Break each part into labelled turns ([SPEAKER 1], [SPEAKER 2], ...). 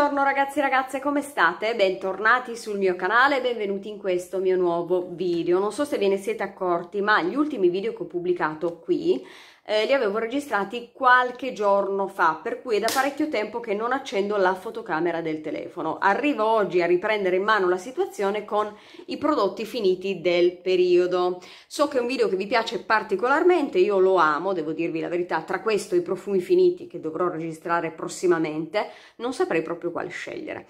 [SPEAKER 1] Buongiorno ragazzi e ragazze, come state? Bentornati sul mio canale e benvenuti in questo mio nuovo video. Non so se ve ne siete accorti, ma gli ultimi video che ho pubblicato qui eh, li avevo registrati qualche giorno fa, per cui è da parecchio tempo che non accendo la fotocamera del telefono. Arrivo oggi a riprendere in mano la situazione con i prodotti finiti del periodo. So che è un video che vi piace particolarmente, io lo amo, devo dirvi la verità, tra questo e i profumi finiti che dovrò registrare prossimamente, non saprei proprio quale scegliere.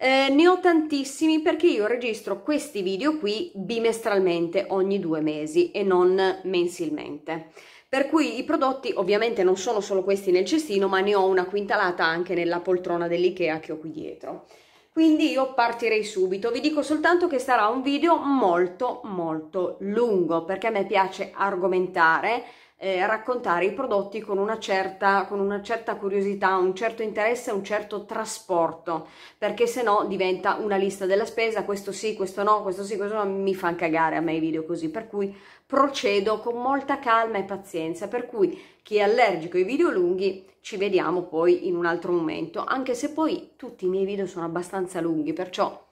[SPEAKER 1] Eh, ne ho tantissimi perché io registro questi video qui bimestralmente ogni due mesi e non mensilmente per cui i prodotti ovviamente non sono solo questi nel cestino ma ne ho una quintalata anche nella poltrona dell'Ikea che ho qui dietro quindi io partirei subito vi dico soltanto che sarà un video molto molto lungo perché a me piace argomentare eh, raccontare i prodotti con una, certa, con una certa curiosità, un certo interesse, un certo trasporto, perché se no diventa una lista della spesa, questo sì, questo no, questo sì, questo no, mi fa cagare a me i video così, per cui procedo con molta calma e pazienza, per cui chi è allergico ai video lunghi ci vediamo poi in un altro momento, anche se poi tutti i miei video sono abbastanza lunghi, perciò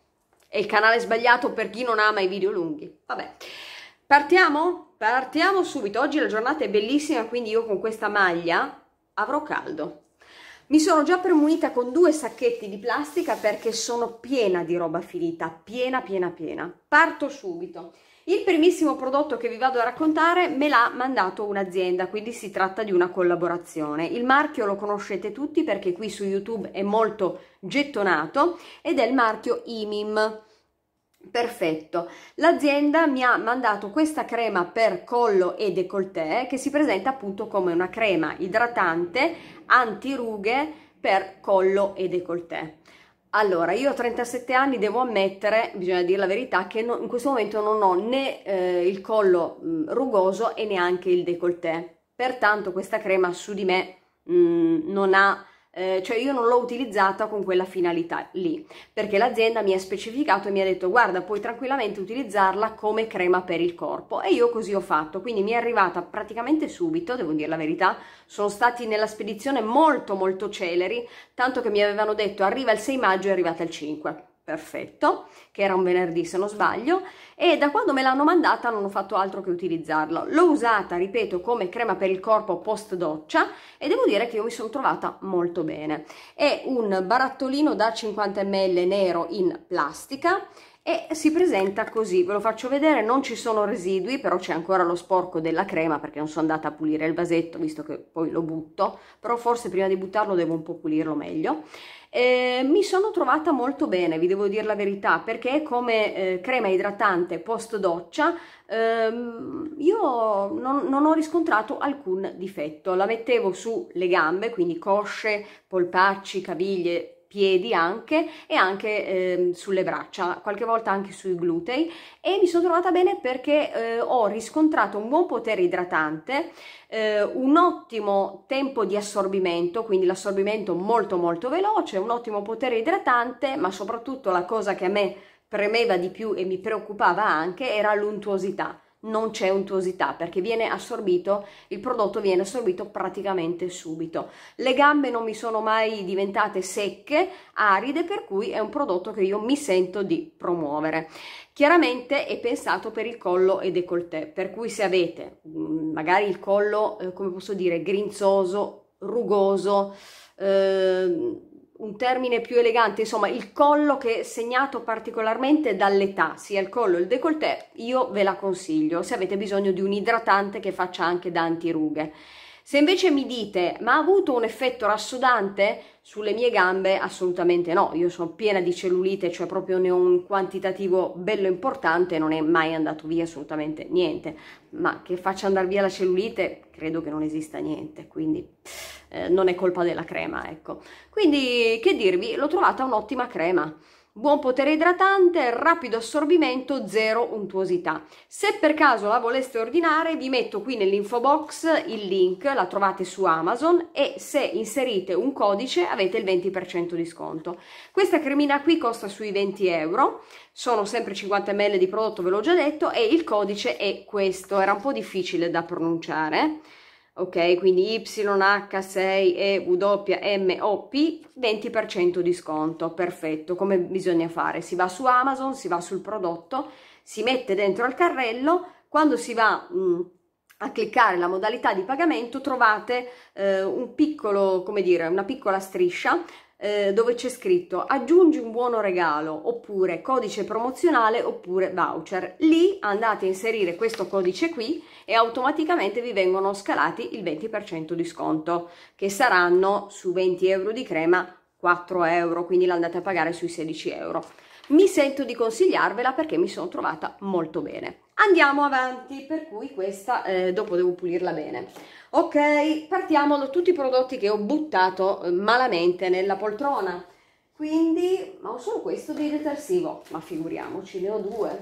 [SPEAKER 1] è il canale sbagliato per chi non ama i video lunghi. Vabbè. Partiamo? Partiamo subito, oggi la giornata è bellissima, quindi io con questa maglia avrò caldo. Mi sono già premunita con due sacchetti di plastica perché sono piena di roba finita, piena, piena, piena. Parto subito. Il primissimo prodotto che vi vado a raccontare me l'ha mandato un'azienda, quindi si tratta di una collaborazione. Il marchio lo conoscete tutti perché qui su YouTube è molto gettonato ed è il marchio IMIM. Perfetto, l'azienda mi ha mandato questa crema per collo e décolleté che si presenta appunto come una crema idratante anti-rughe per collo e décolleté. Allora, io ho 37 anni, devo ammettere, bisogna dire la verità, che no, in questo momento non ho né eh, il collo mh, mm, rugoso e neanche il décolleté. Pertanto questa crema su di me mh, mm, non ha eh, cioè io non l'ho utilizzata con quella finalità lì, perché l'azienda mi ha specificato e mi ha detto guarda puoi tranquillamente utilizzarla come crema per il corpo e io così ho fatto, quindi mi è arrivata praticamente subito, devo dire la verità, sono stati nella spedizione molto molto celeri, tanto che mi avevano detto arriva il 6 maggio e arrivata il 5 perfetto, che era un venerdì se non sbaglio, e da quando me l'hanno mandata non ho fatto altro che utilizzarla. L'ho usata, ripeto, come crema per il corpo post doccia e devo dire che io mi sono trovata molto bene. È un barattolino da 50 ml nero in plastica e si presenta così, ve lo faccio vedere, non ci sono residui, però c'è ancora lo sporco della crema perché non sono andata a pulire il vasetto visto che poi lo butto, però forse prima di buttarlo devo un po' pulirlo meglio. Eh, mi sono trovata molto bene, vi devo dire la verità, perché come eh, crema idratante post doccia ehm, io non, non ho riscontrato alcun difetto, la mettevo sulle gambe, quindi cosce, polpacci, caviglie, piedi anche e anche eh, sulle braccia, qualche volta anche sui glutei e mi sono trovata bene perché eh, ho riscontrato un buon potere idratante, eh, un ottimo tempo di assorbimento, quindi l'assorbimento molto molto veloce, un ottimo potere idratante, ma soprattutto la cosa che a me premeva di più e mi preoccupava anche era l'untuosità non c'è untuosità perché viene assorbito, il prodotto viene assorbito praticamente subito. Le gambe non mi sono mai diventate secche, aride, per cui è un prodotto che io mi sento di promuovere. Chiaramente è pensato per il collo e décolleté, per cui se avete mm, magari il collo, eh, come posso dire, grinzoso, rugoso, eh, un termine più elegante, insomma il collo che è segnato particolarmente dall'età, sia il collo che il décolleté, io ve la consiglio se avete bisogno di un idratante che faccia anche da antirughe. Se invece mi dite ma ha avuto un effetto rassodante sulle mie gambe, assolutamente no, io sono piena di cellulite, cioè proprio ne ho un quantitativo bello importante, non è mai andato via assolutamente niente, ma che faccia andare via la cellulite credo che non esista niente, quindi eh, non è colpa della crema, ecco. Quindi che dirvi, l'ho trovata un'ottima crema. Buon potere idratante, rapido assorbimento, zero untuosità. Se per caso la voleste ordinare, vi metto qui nell'info box il link, la trovate su Amazon e se inserite un codice avete il 20% di sconto. Questa cremina qui costa sui 20 euro, sono sempre 50 ml di prodotto, ve l'ho già detto, e il codice è questo, era un po' difficile da pronunciare ok? Quindi YH6EWMOP, 20% di sconto, perfetto, come bisogna fare? Si va su Amazon, si va sul prodotto, si mette dentro al carrello, quando si va mh, mm, a cliccare la modalità di pagamento trovate eh, un piccolo, come dire, una piccola striscia eh, dove c'è scritto aggiungi un buono regalo oppure codice promozionale oppure voucher. Lì andate a inserire questo codice qui e automaticamente vi vengono scalati il 20% di sconto che saranno su 20 euro di crema 4 euro, quindi l'andate a pagare sui 16 euro. Mi sento di consigliarvela perché mi sono trovata molto bene. Andiamo avanti, per cui questa eh, dopo devo pulirla bene ok partiamo da tutti i prodotti che ho buttato eh, malamente nella poltrona quindi ma ho solo questo di detersivo ma figuriamoci ne ho due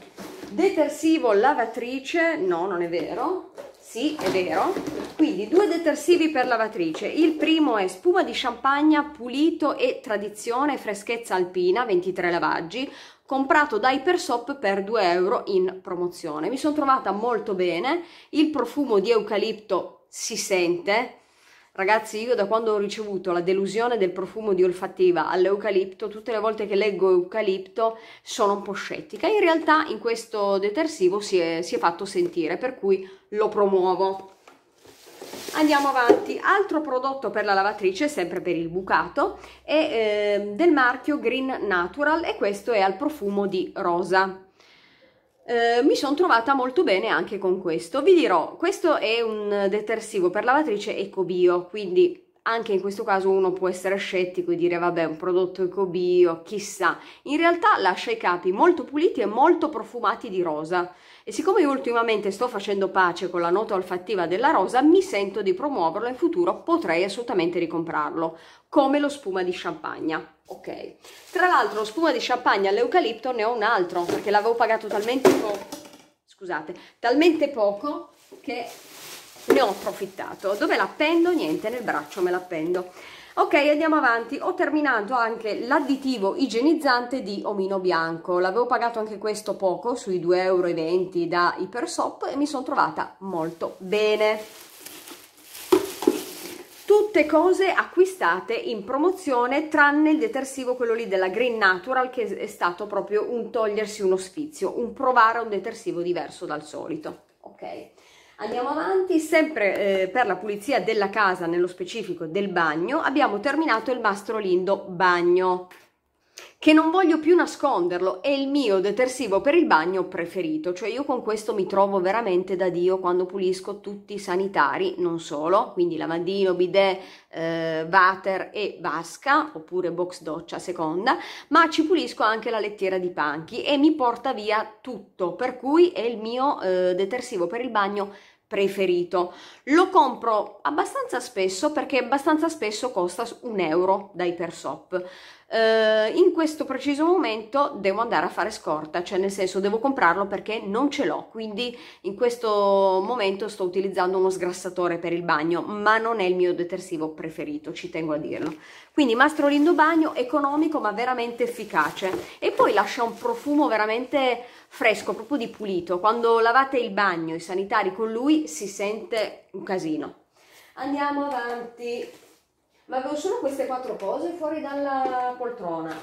[SPEAKER 1] detersivo lavatrice no non è vero sì è vero quindi due detersivi per lavatrice il primo è spuma di champagne pulito e tradizione freschezza alpina 23 lavaggi comprato da Ipersop per 2 euro in promozione mi sono trovata molto bene il profumo di eucalipto si sente. Ragazzi, io da quando ho ricevuto la delusione del profumo di olfattiva all'eucalipto, tutte le volte che leggo eucalipto sono un po' scettica. In realtà in questo detersivo si è, si è fatto sentire, per cui lo promuovo. Andiamo avanti, altro prodotto per la lavatrice, sempre per il bucato, è eh, del marchio Green Natural e questo è al profumo di rosa eh, mi sono trovata molto bene anche con questo. Vi dirò, questo è un detersivo per lavatrice ecobio, quindi anche in questo caso uno può essere scettico e dire vabbè un prodotto ecobio, chissà. In realtà lascia i capi molto puliti e molto profumati di rosa. E siccome io ultimamente sto facendo pace con la nota olfattiva della rosa, mi sento di promuoverlo in futuro, potrei assolutamente ricomprarlo, come lo spuma di champagne. Ok, tra l'altro lo spuma di champagne all'eucalipto ne ho un altro, perché l'avevo pagato talmente poco, scusate, talmente poco che ne ho approfittato. Dove l'appendo? Niente, nel braccio me l'appendo ok andiamo avanti ho terminato anche l'additivo igienizzante di omino bianco l'avevo pagato anche questo poco sui 2,20 euro da ipersop e mi sono trovata molto bene tutte cose acquistate in promozione tranne il detersivo quello lì della Green Natural che è stato proprio un togliersi uno sfizio un provare un detersivo diverso dal solito ok Andiamo avanti, sempre eh, per la pulizia della casa, nello specifico del bagno, abbiamo terminato il mastro lindo bagno che non voglio più nasconderlo, è il mio detersivo per il bagno preferito, cioè io con questo mi trovo veramente da Dio quando pulisco tutti i sanitari, non solo, quindi lavandino, bidet, eh, water e vasca, oppure box doccia seconda, ma ci pulisco anche la lettiera di panchi e mi porta via tutto, per cui è il mio eh, detersivo per il bagno preferito. Lo compro abbastanza spesso perché abbastanza spesso costa un euro da Ipersop eh, in questo preciso momento devo andare a fare scorta, cioè nel senso devo comprarlo perché non ce l'ho, quindi in questo momento sto utilizzando uno sgrassatore per il bagno, ma non è il mio detersivo preferito, ci tengo a dirlo. Quindi Mastrolindo Bagno, economico ma veramente efficace e poi lascia un profumo veramente fresco, proprio di pulito. Quando lavate il bagno, i sanitari con lui si sente un casino. Andiamo avanti ma avevo solo queste quattro cose fuori dalla poltrona.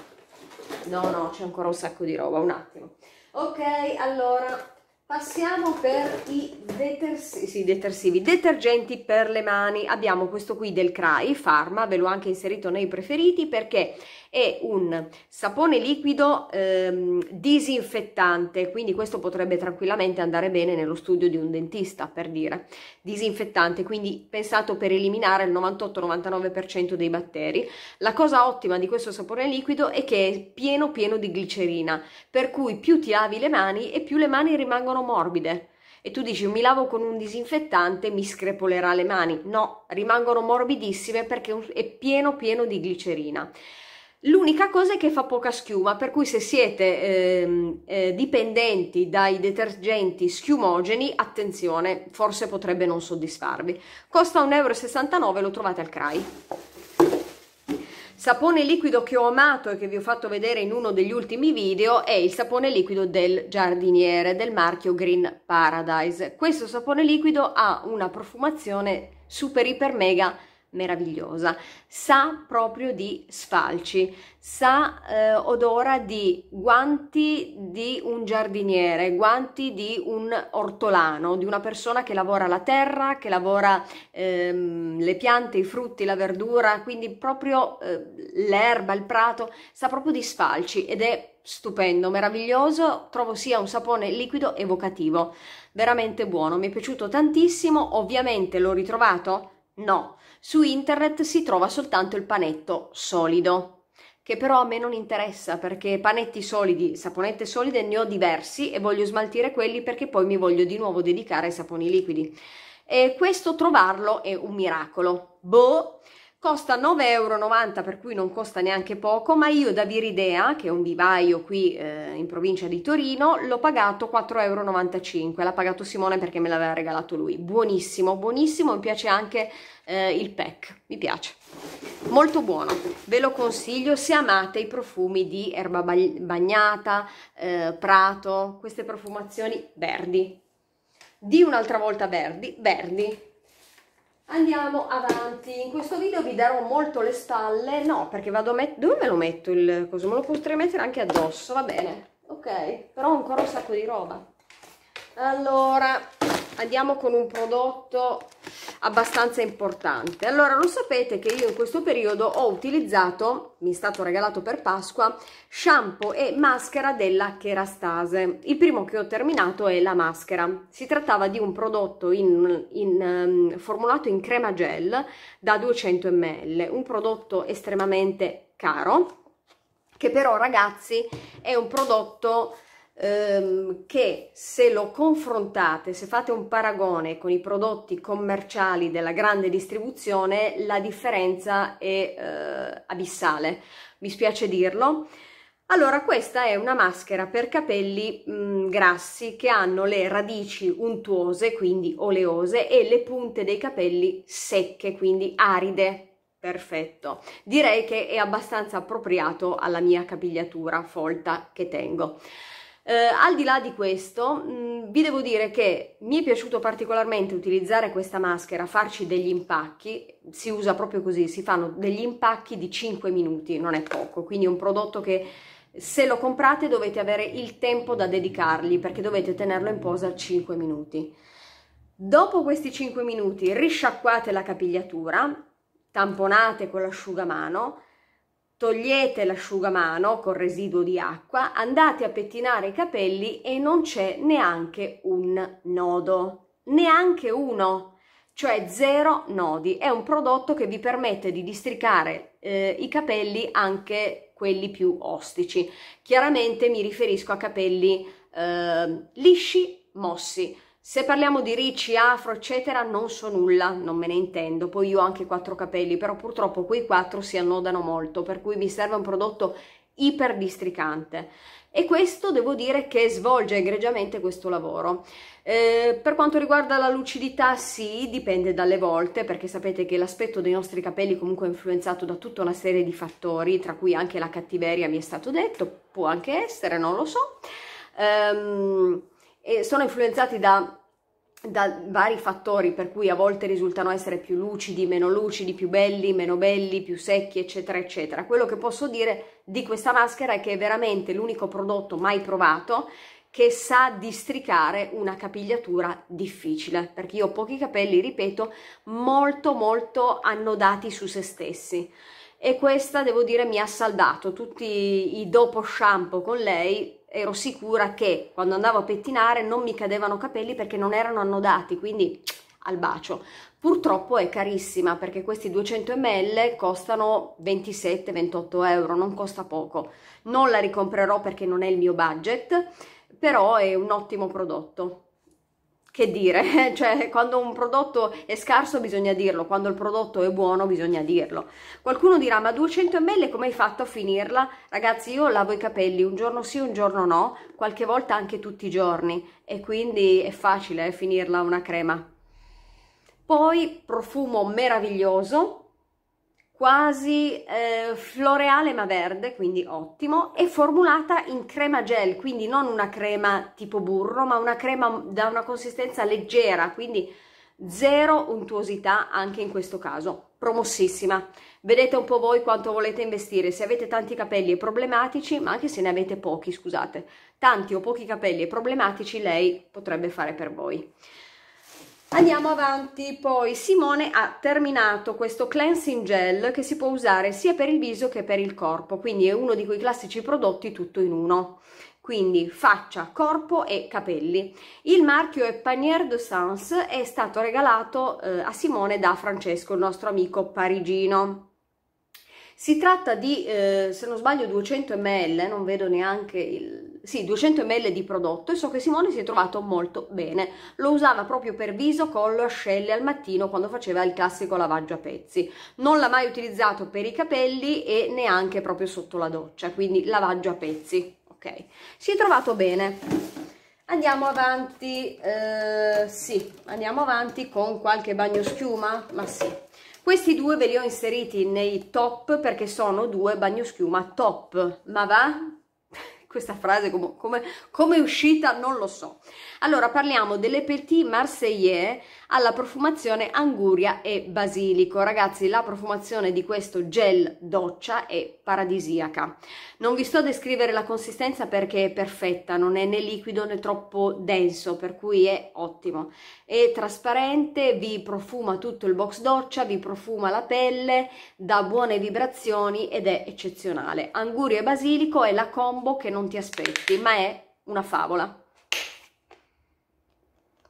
[SPEAKER 1] No, no, c'è ancora un sacco di roba, un attimo. Ok, allora Passiamo per i detersivi, sì, detersivi, detergenti per le mani. Abbiamo questo qui del Cry Pharma, ve l'ho anche inserito nei preferiti perché è un sapone liquido ehm, disinfettante, quindi questo potrebbe tranquillamente andare bene nello studio di un dentista per dire, disinfettante, quindi pensato per eliminare il 98-99% dei batteri. La cosa ottima di questo sapone liquido è che è pieno pieno di glicerina, per cui più ti lavi le mani e più le mani rimangono morbide e tu dici mi lavo con un disinfettante mi screpolerà le mani no rimangono morbidissime perché è pieno pieno di glicerina L'unica cosa è che fa poca schiuma, per cui se siete ehm, eh, dipendenti dai detergenti schiumogeni, attenzione, forse potrebbe non soddisfarvi. Costa 1,69 euro, lo trovate al CRAI. Sapone liquido che ho amato e che vi ho fatto vedere in uno degli ultimi video è il sapone liquido del giardiniere del marchio Green Paradise. Questo sapone liquido ha una profumazione super iper mega meravigliosa, sa proprio di sfalci, sa, eh, odora di guanti di un giardiniere, guanti di un ortolano, di una persona che lavora la terra, che lavora ehm, le piante, i frutti, la verdura, quindi proprio eh, l'erba, il prato, sa proprio di sfalci ed è stupendo, meraviglioso, trovo sia un sapone liquido evocativo, veramente buono, mi è piaciuto tantissimo, ovviamente l'ho ritrovato? No, su internet si trova soltanto il panetto solido, che però a me non interessa perché panetti solidi, saponette solide ne ho diversi e voglio smaltire quelli perché poi mi voglio di nuovo dedicare ai saponi liquidi. E questo trovarlo è un miracolo. Boh! Costa 9,90 euro, per cui non costa neanche poco, ma io da Viridea, che è un vivaio qui eh, in provincia di Torino, l'ho pagato 4,95 euro. L'ha pagato Simone perché me l'aveva regalato lui. Buonissimo, buonissimo, mi piace anche eh, il pack, mi piace. Molto buono, ve lo consiglio se amate i profumi di erba bagnata, eh, prato, queste profumazioni verdi. Di un'altra volta verdi, verdi, andiamo avanti in questo video vi darò molto le spalle no perché vado a mettere dove me lo metto il coso me lo potrei mettere anche addosso va bene ok però ho ancora un sacco di roba allora andiamo con un prodotto abbastanza importante. Allora, lo sapete che io in questo periodo ho utilizzato, mi è stato regalato per Pasqua, shampoo e maschera della Kerastase. Il primo che ho terminato è la maschera. Si trattava di un prodotto in, in, um, formulato in crema gel da 200 ml, un prodotto estremamente caro, che però ragazzi è un prodotto ehm, che se lo confrontate, se fate un paragone con i prodotti commerciali della grande distribuzione, la differenza è eh, abissale. Mi spiace dirlo. Allora, questa è una maschera per capelli mh, mm, grassi che hanno le radici untuose, quindi oleose, e le punte dei capelli secche, quindi aride. Perfetto, direi che è abbastanza appropriato alla mia capigliatura folta che tengo. Eh, al di là di questo, mh, mm, vi devo dire che mi è piaciuto particolarmente utilizzare questa maschera, farci degli impacchi, si usa proprio così, si fanno degli impacchi di 5 minuti, non è poco, quindi è un prodotto che se lo comprate dovete avere il tempo da dedicargli perché dovete tenerlo in posa 5 minuti. Dopo questi 5 minuti risciacquate la capigliatura, tamponate con l'asciugamano, togliete l'asciugamano con residuo di acqua, andate a pettinare i capelli e non c'è neanche un nodo, neanche uno, cioè zero nodi. È un prodotto che vi permette di districare eh, i capelli anche quelli più ostici. Chiaramente mi riferisco a capelli eh, lisci, mossi. Se parliamo di ricci, afro, eccetera, non so nulla, non me ne intendo. Poi io ho anche quattro capelli, però purtroppo quei quattro si annodano molto, per cui mi serve un prodotto iperdistricante e questo devo dire che svolge egregiamente questo lavoro. Eh, per quanto riguarda la lucidità sì, dipende dalle volte perché sapete che l'aspetto dei nostri capelli comunque è influenzato da tutta una serie di fattori tra cui anche la cattiveria mi è stato detto, può anche essere, non lo so. Um, e sono influenzati da, da vari fattori per cui a volte risultano essere più lucidi, meno lucidi, più belli, meno belli, più secchi, eccetera, eccetera. Quello che posso dire di questa maschera è che è veramente l'unico prodotto mai provato che sa districare una capigliatura difficile, perché io ho pochi capelli, ripeto, molto molto annodati su se stessi e questa devo dire mi ha saldato tutti i dopo shampoo con lei ero sicura che quando andavo a pettinare non mi cadevano capelli perché non erano annodati, quindi al bacio. Purtroppo è carissima perché questi 200 ml costano 27-28 euro, non costa poco. Non la ricomprerò perché non è il mio budget, però è un ottimo prodotto che dire, cioè quando un prodotto è scarso bisogna dirlo, quando il prodotto è buono bisogna dirlo. Qualcuno dirà ma 200 ml come hai fatto a finirla? Ragazzi io lavo i capelli un giorno sì, un giorno no, qualche volta anche tutti i giorni e quindi è facile eh, finirla una crema. Poi profumo meraviglioso, quasi eh, floreale ma verde, quindi ottimo, e formulata in crema gel, quindi non una crema tipo burro, ma una crema da una consistenza leggera, quindi zero untuosità anche in questo caso, promossissima. Vedete un po' voi quanto volete investire, se avete tanti capelli e problematici, ma anche se ne avete pochi, scusate, tanti o pochi capelli e problematici, lei potrebbe fare per voi. Andiamo avanti, poi Simone ha terminato questo cleansing gel che si può usare sia per il viso che per il corpo, quindi è uno di quei classici prodotti tutto in uno quindi faccia, corpo e capelli. Il marchio è Panier de Sans, è stato regalato eh, a Simone da Francesco, il nostro amico parigino. Si tratta di, eh, se non sbaglio, 200 ml, non vedo neanche il, sì, 200 ml di prodotto e so che Simone si è trovato molto bene. Lo usava proprio per viso, con lo ascelle al mattino quando faceva il classico lavaggio a pezzi. Non l'ha mai utilizzato per i capelli e neanche proprio sotto la doccia, quindi lavaggio a pezzi. Ok, si è trovato bene. Andiamo avanti, eh, sì, andiamo avanti con qualche bagno schiuma, ma sì, questi due ve li ho inseriti nei top perché sono due bagnoschiuma top, ma va? questa frase come, come, come è uscita non lo so. Allora parliamo delle Petit Marseillais alla profumazione anguria e basilico. Ragazzi, la profumazione di questo gel doccia è paradisiaca. Non vi sto a descrivere la consistenza perché è perfetta, non è né liquido né troppo denso, per cui è ottimo. È trasparente, vi profuma tutto il box doccia, vi profuma la pelle, dà buone vibrazioni ed è eccezionale. Anguria e basilico è la combo che non ti aspetti, ma è una favola.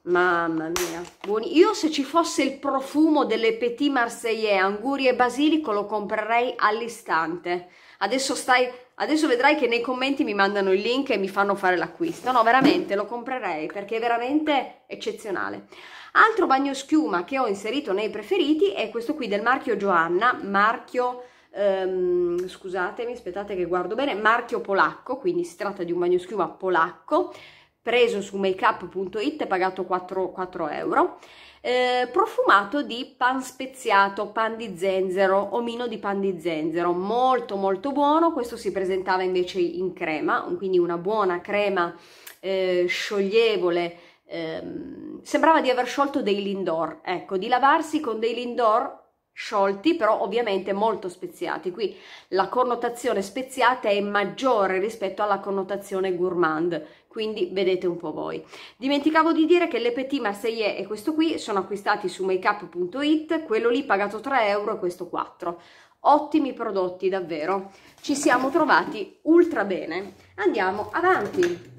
[SPEAKER 1] Mamma mia, buoni. Io se ci fosse il profumo delle Petit Marseillais, angurie e basilico lo comprerei all'istante. Adesso, stai... Adesso vedrai che nei commenti mi mandano il link e mi fanno fare l'acquisto. No, veramente lo comprerei perché è veramente eccezionale. Altro bagno schiuma che ho inserito nei preferiti è questo qui del marchio Joanna, marchio Um, scusatemi, aspettate che guardo bene, marchio polacco, quindi si tratta di un bagno schiuma polacco preso su makeup.it pagato 4, 4 euro eh, profumato di pan speziato, pan di zenzero, omino di pan di zenzero, molto molto buono, questo si presentava invece in crema, quindi una buona crema eh, scioglievole, eh, sembrava di aver sciolto dei lindor, ecco, di lavarsi con dei lindor sciolti però ovviamente molto speziati qui la connotazione speziata è maggiore rispetto alla connotazione gourmand quindi vedete un po' voi. Dimenticavo di dire che le Petit Marseillais e questo qui sono acquistati su makeup.it, quello lì pagato 3 euro e questo 4. Ottimi prodotti davvero, ci siamo trovati ultra bene. Andiamo avanti.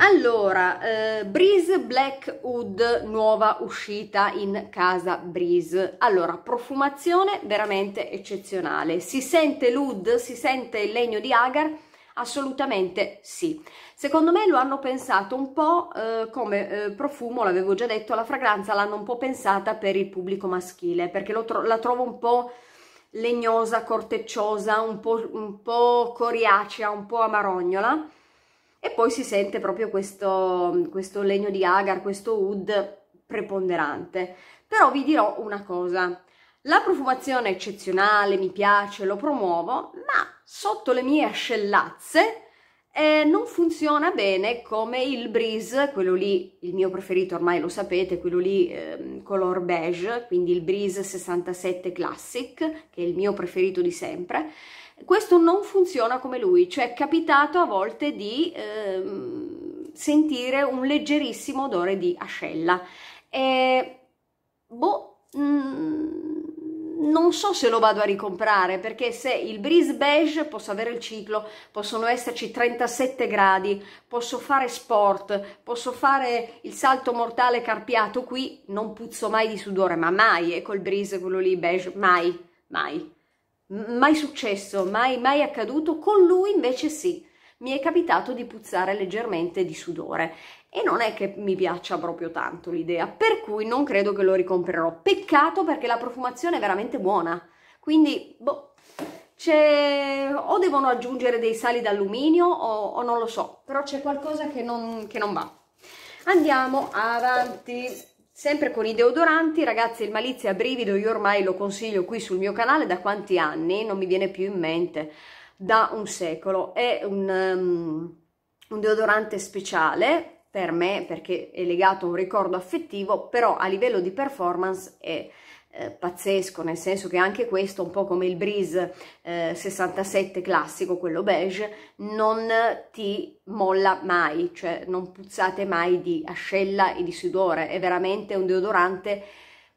[SPEAKER 1] Allora, eh, Breeze Black Hood, nuova uscita in casa Breeze. Allora, profumazione veramente eccezionale. Si sente l'oud, si sente il legno di agar, Assolutamente sì. Secondo me lo hanno pensato un po' eh, come eh, profumo, l'avevo già detto, la fragranza l'hanno un po' pensata per il pubblico maschile, perché tro la trovo un po' legnosa, cortecciosa, un po', un po coriacea, un po' amarognola e poi si sente proprio questo, questo legno di agar, questo wood preponderante. Però vi dirò una cosa, la profumazione è eccezionale, mi piace, lo promuovo, ma sotto le mie ascellazze eh, non funziona bene come il Breeze, quello lì, il mio preferito ormai lo sapete, quello lì eh, color beige, quindi il Breeze 67 Classic, che è il mio preferito di sempre. Questo non funziona come lui, cioè è capitato a volte di eh, sentire un leggerissimo odore di ascella. E, boh, mh, mm, non so se lo vado a ricomprare perché se il breeze beige posso avere il ciclo, possono esserci 37 gradi, posso fare sport, posso fare il salto mortale carpiato qui, non puzzo mai di sudore, ma mai, ecco il breeze quello lì beige, mai, mai, mai successo, mai, mai accaduto, con lui invece sì mi è capitato di puzzare leggermente di sudore e non è che mi piaccia proprio tanto l'idea, per cui non credo che lo ricomprerò. Peccato perché la profumazione è veramente buona, quindi boh, c'è... o devono aggiungere dei sali d'alluminio o, o, non lo so, però c'è qualcosa che non, che non va. Andiamo avanti. Sempre con i deodoranti, ragazzi, il Malizia Brivido io ormai lo consiglio qui sul mio canale da quanti anni, non mi viene più in mente da un secolo. È un, um, un deodorante speciale per me perché è legato a un ricordo affettivo, però a livello di performance è eh, pazzesco, nel senso che anche questo, un po' come il Breeze eh, 67 classico, quello beige, non ti molla mai, cioè non puzzate mai di ascella e di sudore, è veramente un deodorante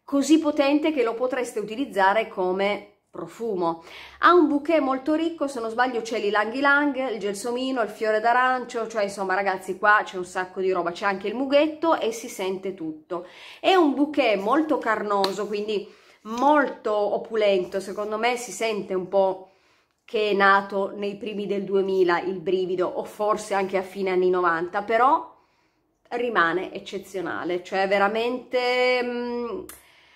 [SPEAKER 1] così potente che lo potreste utilizzare come profumo. Ha un bouquet molto ricco, se non sbaglio c'è l'ilang ilang, il gelsomino, il fiore d'arancio, cioè insomma ragazzi qua c'è un sacco di roba, c'è anche il mughetto e si sente tutto. È un bouquet molto carnoso, quindi molto opulento, secondo me si sente un po' che è nato nei primi del 2000 il brivido o forse anche a fine anni 90, però rimane eccezionale, cioè veramente... Mh, mm,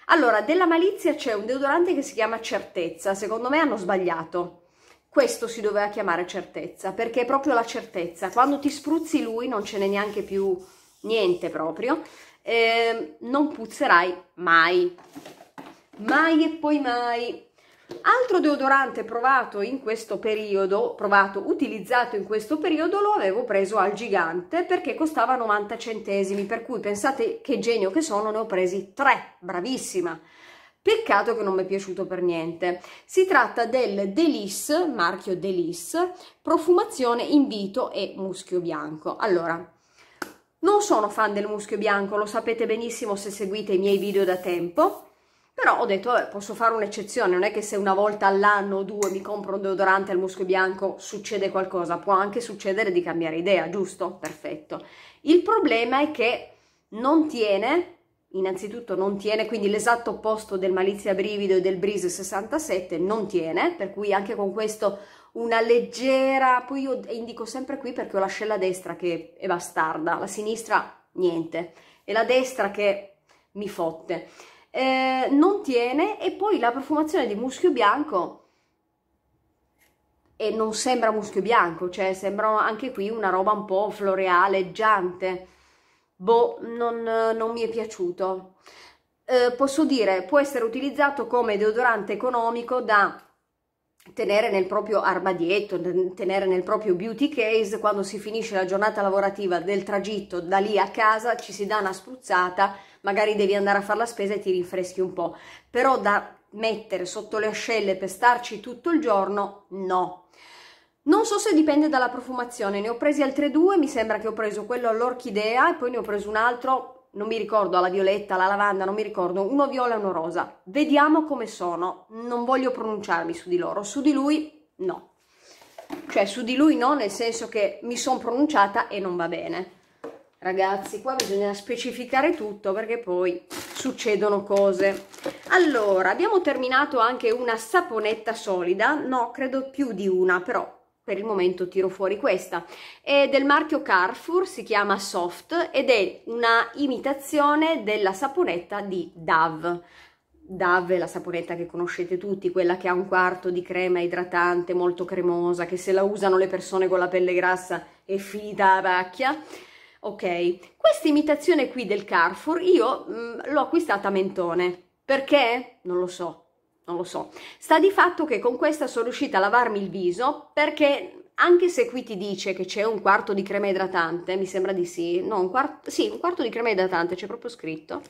[SPEAKER 1] allora, della malizia c'è un deodorante che si chiama certezza, secondo me hanno sbagliato. Questo si doveva chiamare certezza, perché è proprio la certezza. Quando ti spruzzi lui non ce n'è neanche più niente proprio, eh, non puzzerai mai. Mai e poi mai. Altro deodorante provato in questo periodo, provato, utilizzato in questo periodo, lo avevo preso al gigante perché costava 90 centesimi, per cui pensate che genio che sono, ne ho presi tre, bravissima. Peccato che non mi è piaciuto per niente. Si tratta del Delis, marchio Delis, profumazione in vito e muschio bianco. Allora, non sono fan del muschio bianco, lo sapete benissimo se seguite i miei video da tempo, però ho detto eh, posso fare un'eccezione, non è che se una volta all'anno o due mi compro un deodorante al muschio bianco succede qualcosa, può anche succedere di cambiare idea, giusto? Perfetto. Il problema è che non tiene, innanzitutto non tiene, quindi l'esatto opposto del malizia brivido e del Breeze 67 non tiene, per cui anche con questo una leggera, poi io indico sempre qui perché ho la scella destra che è bastarda, la sinistra niente, e la destra che mi fotte eh, non tiene e poi la profumazione di muschio bianco e non sembra muschio bianco, cioè sembra anche qui una roba un po' florealeggiante. Boh, non, non mi è piaciuto. Eh, posso dire, può essere utilizzato come deodorante economico da tenere nel proprio armadietto, tenere nel proprio beauty case, quando si finisce la giornata lavorativa del tragitto da lì a casa ci si dà una spruzzata magari devi andare a fare la spesa e ti rinfreschi un po', però da mettere sotto le ascelle per starci tutto il giorno, no. Non so se dipende dalla profumazione, ne ho presi altre due, mi sembra che ho preso quello all'orchidea e poi ne ho preso un altro, non mi ricordo, alla violetta, alla lavanda, non mi ricordo, uno viola e uno rosa. Vediamo come sono, non voglio pronunciarmi su di loro, su di lui no. Cioè su di lui no, nel senso che mi sono pronunciata e non va bene ragazzi qua bisogna specificare tutto perché poi succedono cose allora abbiamo terminato anche una saponetta solida no credo più di una però per il momento tiro fuori questa è del marchio Carrefour si chiama Soft ed è una imitazione della saponetta di Dove Dove è la saponetta che conoscete tutti, quella che ha un quarto di crema idratante molto cremosa, che se la usano le persone con la pelle grassa è finita la pacchia. Ok, questa imitazione qui del Carrefour io mm, l'ho acquistata a Mentone. Perché? Non lo so, non lo so. Sta di fatto che con questa sono riuscita a lavarmi il viso perché anche se qui ti dice che c'è un quarto di crema idratante, mi sembra di sì, no, un quarto, sì, un quarto di crema idratante, c'è proprio scritto,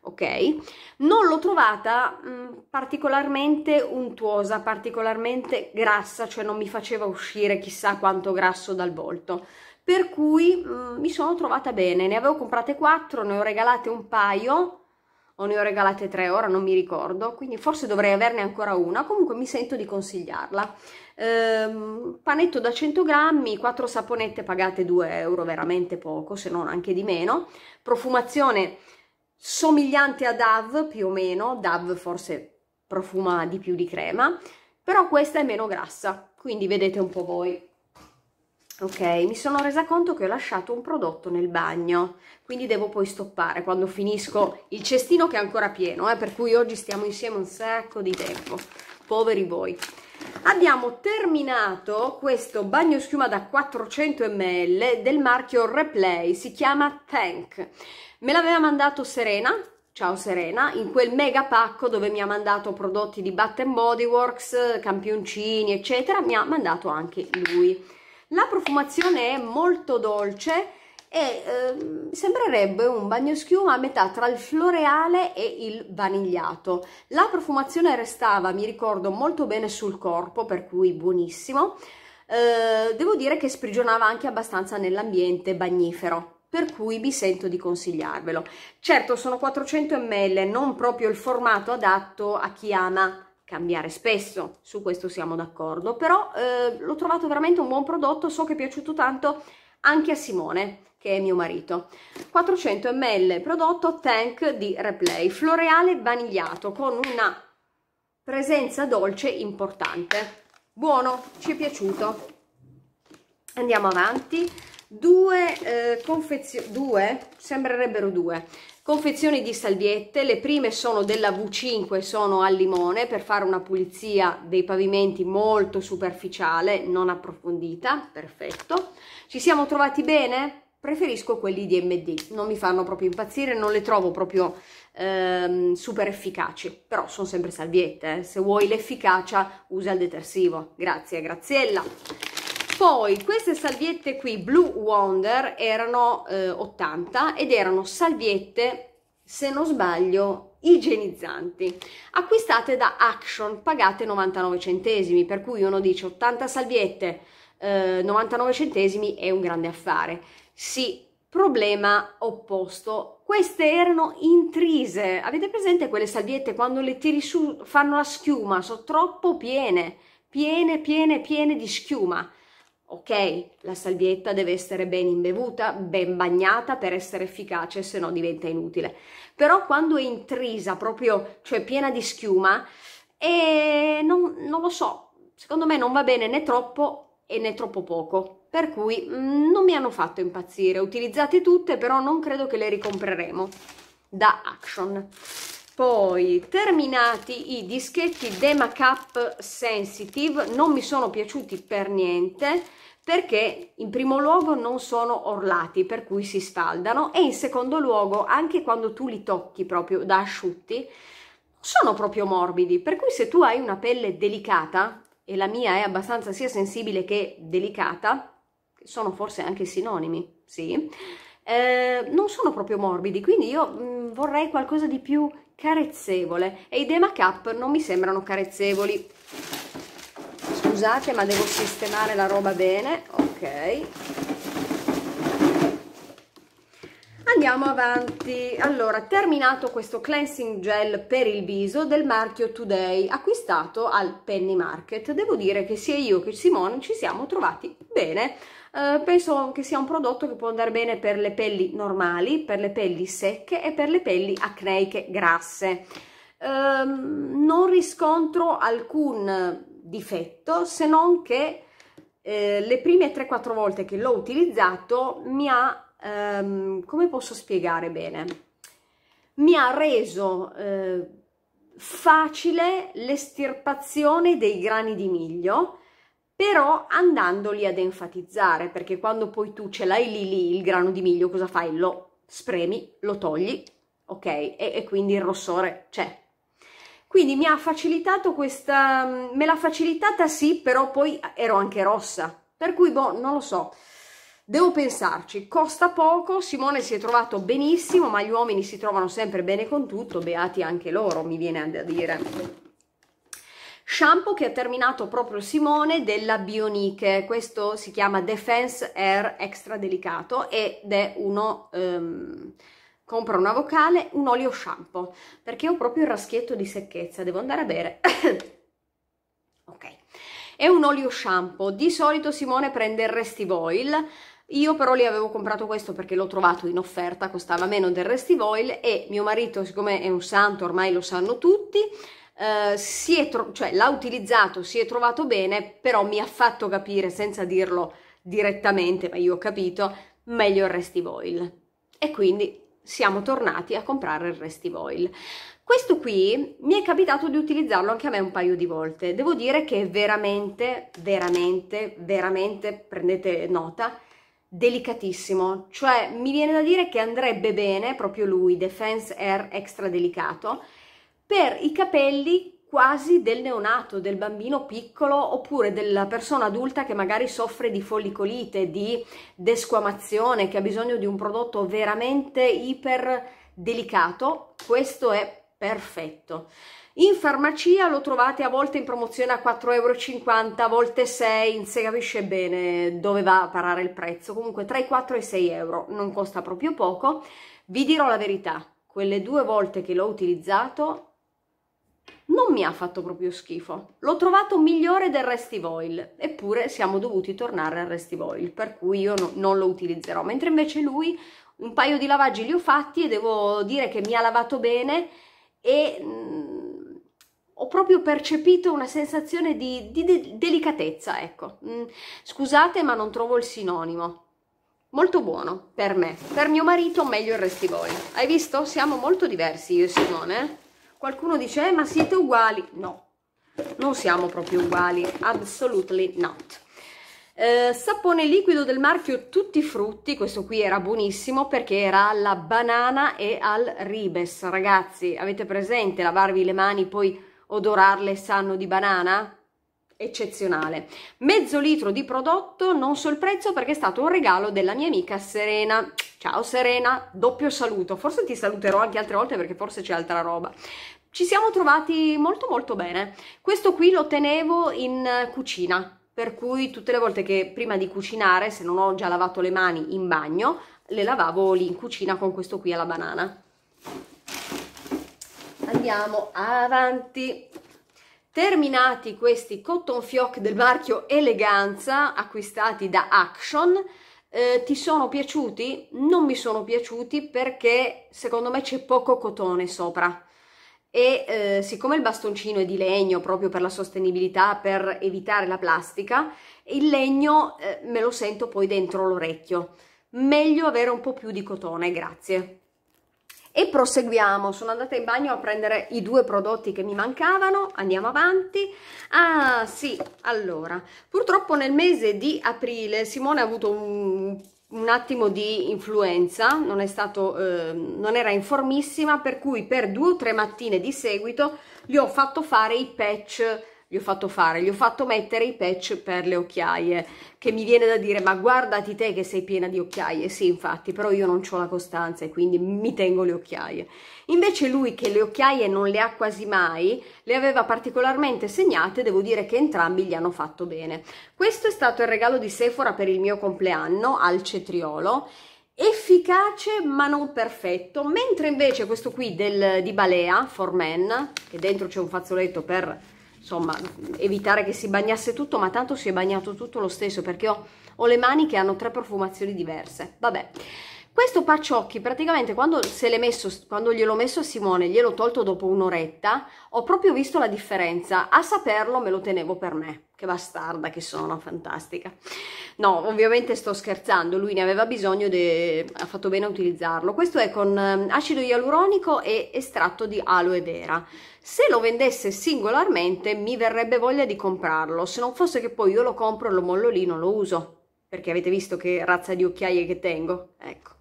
[SPEAKER 1] ok? Non l'ho trovata mh, mm, particolarmente untuosa, particolarmente grassa, cioè non mi faceva uscire chissà quanto grasso dal volto per cui mh, mm, mi sono trovata bene, ne avevo comprate quattro, ne ho regalate un paio o ne ho regalate tre, ora non mi ricordo, quindi forse dovrei averne ancora una, comunque mi sento di consigliarla. Ehm, panetto da 100 grammi, 4 saponette pagate 2 euro, veramente poco, se non anche di meno, profumazione somigliante a Dove più o meno, Dove forse profuma di più di crema, però questa è meno grassa, quindi vedete un po' voi ok mi sono resa conto che ho lasciato un prodotto nel bagno quindi devo poi stoppare quando finisco il cestino che è ancora pieno eh, per cui oggi stiamo insieme un sacco di tempo poveri voi abbiamo terminato questo bagno schiuma da 400 ml del marchio Replay si chiama Tank me l'aveva mandato Serena Ciao Serena, in quel mega pacco dove mi ha mandato prodotti di Bath Body Works, campioncini, eccetera, mi ha mandato anche lui la profumazione è molto dolce e eh, sembrerebbe un bagno schiuma a metà tra il floreale e il vanigliato. La profumazione restava, mi ricordo, molto bene sul corpo, per cui buonissimo. Eh, devo dire che sprigionava anche abbastanza nell'ambiente bagnifero per cui mi sento di consigliarvelo. Certo sono 400 ml, non proprio il formato adatto a chi ama cambiare spesso, su questo siamo d'accordo, però eh, l'ho trovato veramente un buon prodotto, so che è piaciuto tanto anche a Simone, che è mio marito. 400 ml prodotto Tank di Replay, floreale vanigliato con una presenza dolce importante. Buono, ci è piaciuto. Andiamo avanti. Due eh, confezioni, due, sembrerebbero due, confezioni di salviette, le prime sono della V5, sono al limone per fare una pulizia dei pavimenti molto superficiale, non approfondita, perfetto. Ci siamo trovati bene? Preferisco quelli di MD, non mi fanno proprio impazzire, non le trovo proprio ehm, super efficaci, però sono sempre salviette, eh. se vuoi l'efficacia usa il detersivo. Grazie Graziella. Poi queste salviette qui, Blue Wonder, erano eh, 80 ed erano salviette, se non sbaglio, igienizzanti, acquistate da Action, pagate 99 centesimi, per cui uno dice 80 salviette, eh, 99 centesimi è un grande affare. Sì, problema opposto. Queste erano intrise. Avete presente quelle salviette quando le tiri su fanno la schiuma? Sono troppo piene, piene, piene, piene di schiuma. Ok, la salvietta deve essere ben imbevuta, ben bagnata per essere efficace, se no diventa inutile. Però quando è intrisa, proprio, cioè piena di schiuma, eh, non, non lo so, secondo me non va bene né troppo e né troppo poco per cui mh, mm, non mi hanno fatto impazzire. Utilizzate tutte, però non credo che le ricompreremo da Action. Poi, terminati i dischetti Demacup Sensitive, non mi sono piaciuti per niente perché in primo luogo non sono orlati, per cui si sfaldano, e in secondo luogo, anche quando tu li tocchi proprio da asciutti, sono proprio morbidi, per cui se tu hai una pelle delicata, e la mia è abbastanza sia sensibile che delicata, sono forse anche sinonimi, sì, eh, non sono proprio morbidi, quindi io mh, mm, vorrei qualcosa di più carezzevole e i Dema Cup non mi sembrano carezzevoli. Scusate ma devo sistemare la roba bene, ok. Andiamo avanti. Allora, terminato questo cleansing gel per il viso del marchio Today, acquistato al Penny Market. Devo dire che sia io che Simone ci siamo trovati bene eh, penso che sia un prodotto che può andare bene per le pelli normali, per le pelli secche e per le pelli acneiche grasse. Eh, non riscontro alcun difetto se non che eh, le prime 3-4 volte che l'ho utilizzato mi ha, ehm, come posso spiegare bene, mi ha reso eh, facile l'estirpazione dei grani di miglio però andandoli ad enfatizzare, perché quando poi tu ce l'hai lì lì il grano di miglio, cosa fai? Lo spremi, lo togli, ok? E, e quindi il rossore c'è. Quindi mi ha facilitato questa, me l'ha facilitata sì, però poi ero anche rossa, per cui boh, non lo so. Devo pensarci, costa poco, Simone si è trovato benissimo, ma gli uomini si trovano sempre bene con tutto, beati anche loro, mi viene a dire shampoo che ha terminato proprio Simone della Bionique, questo si chiama Defense Air Extra Delicato ed è uno... Um, compro una vocale, un olio shampoo, perché ho proprio il raschietto di secchezza, devo andare a bere. ok, è un olio shampoo, di solito Simone prende il Restive Oil, io però li avevo comprato questo perché l'ho trovato in offerta, costava meno del Restive Oil e mio marito, siccome è un santo, ormai lo sanno tutti, eh, si è tro- cioè, l'ha utilizzato, si è trovato bene, però mi ha fatto capire, senza dirlo direttamente, ma io ho capito, meglio il restive oil. E quindi siamo tornati a comprare il restive oil. Questo qui mi è capitato di utilizzarlo anche a me un paio di volte. Devo dire che è veramente, veramente, veramente, prendete nota, delicatissimo. Cioè mi viene da dire che andrebbe bene proprio lui, Defense Air Extra Delicato, per i capelli quasi del neonato, del bambino piccolo oppure della persona adulta che magari soffre di follicolite, di desquamazione, che ha bisogno di un prodotto veramente iper delicato, questo è perfetto. In farmacia lo trovate a volte in promozione a 4,50 euro, a volte 6, non si capisce bene dove va a parare il prezzo, comunque tra i 4 e i 6 euro, non costa proprio poco. Vi dirò la verità, quelle due volte che l'ho utilizzato non mi ha fatto proprio schifo. L'ho trovato migliore del Restive Oil, eppure siamo dovuti tornare al Restive Oil, per cui io no, non lo utilizzerò. Mentre invece lui un paio di lavaggi li ho fatti e devo dire che mi ha lavato bene e mh, mm, ho proprio percepito una sensazione di, di de delicatezza, ecco. Mh, mm, scusate ma non trovo il sinonimo. Molto buono per me. Per mio marito meglio il Restive Oil. Hai visto? Siamo molto diversi io e Simone, eh? Qualcuno dice, eh, ma siete uguali? No, non siamo proprio uguali, absolutely not. Eh, sapone liquido del marchio Tutti Frutti, questo qui era buonissimo perché era alla banana e al ribes. Ragazzi, avete presente lavarvi le mani poi odorarle sanno di banana? eccezionale. Mezzo litro di prodotto, non so il prezzo perché è stato un regalo della mia amica Serena. Ciao Serena, doppio saluto. Forse ti saluterò anche altre volte perché forse c'è altra roba. Ci siamo trovati molto molto bene. Questo qui lo tenevo in cucina, per cui tutte le volte che prima di cucinare, se non ho già lavato le mani in bagno, le lavavo lì in cucina con questo qui alla banana. Andiamo avanti. Terminati questi cotton fioc del marchio Eleganza acquistati da Action, eh, ti sono piaciuti? Non mi sono piaciuti perché secondo me c'è poco cotone sopra e eh, siccome il bastoncino è di legno proprio per la sostenibilità, per evitare la plastica, il legno eh, me lo sento poi dentro l'orecchio. Meglio avere un po' più di cotone, grazie e proseguiamo sono andata in bagno a prendere i due prodotti che mi mancavano andiamo avanti ah sì allora purtroppo nel mese di aprile Simone ha avuto un, un attimo di influenza non è stato eh, non era informissima per cui per due o tre mattine di seguito gli ho fatto fare i patch gli ho fatto fare, gli ho fatto mettere i patch per le occhiaie, che mi viene da dire ma guardati te che sei piena di occhiaie, sì infatti, però io non ho la costanza e quindi mi tengo le occhiaie. Invece lui che le occhiaie non le ha quasi mai, le aveva particolarmente segnate, devo dire che entrambi gli hanno fatto bene. Questo è stato il regalo di Sephora per il mio compleanno al cetriolo efficace ma non perfetto, mentre invece questo qui del, di Balea for Men, che dentro c'è un fazzoletto per insomma, evitare che si bagnasse tutto, ma tanto si è bagnato tutto lo stesso, perché ho, ho le mani che hanno tre profumazioni diverse. Vabbè. Questo pacciocchi praticamente quando, messo, quando gliel'ho messo a Simone, gliel'ho tolto dopo un'oretta, ho proprio visto la differenza. A saperlo me lo tenevo per me. Che bastarda che sono, fantastica. No, ovviamente sto scherzando, lui ne aveva bisogno e ha fatto bene a utilizzarlo. Questo è con ehm, acido ialuronico e estratto di aloe vera se lo vendesse singolarmente mi verrebbe voglia di comprarlo, se non fosse che poi io lo compro, lo mollo lì, non lo uso, perché avete visto che razza di occhiaie che tengo, ecco.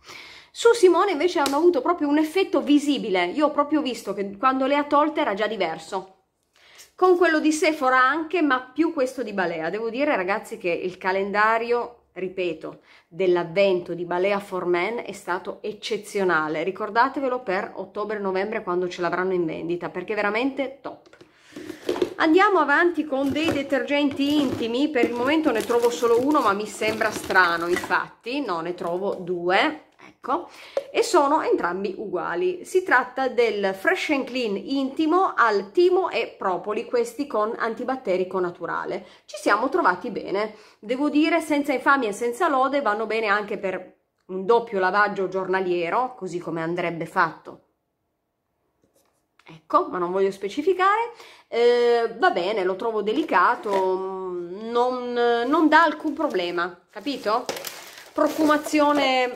[SPEAKER 1] Su Simone invece hanno avuto proprio un effetto visibile, io ho proprio visto che quando le ha tolte era già diverso. Con quello di Sephora anche, ma più questo di Balea. Devo dire ragazzi che il calendario, ripeto, dell'avvento di Balea for Men è stato eccezionale. Ricordatevelo per ottobre-novembre quando ce l'avranno in vendita perché veramente top. Andiamo avanti con dei detergenti intimi, per il momento ne trovo solo uno ma mi sembra strano infatti, no ne trovo due, ecco, e sono entrambi uguali. Si tratta del Fresh and Clean intimo al timo e propoli, questi con antibatterico naturale. Ci siamo trovati bene, devo dire senza infamia e senza lode vanno bene anche per un doppio lavaggio giornaliero, così come andrebbe fatto ecco, ma non voglio specificare, eh, va bene, lo trovo delicato, non, non dà alcun problema, capito? Profumazione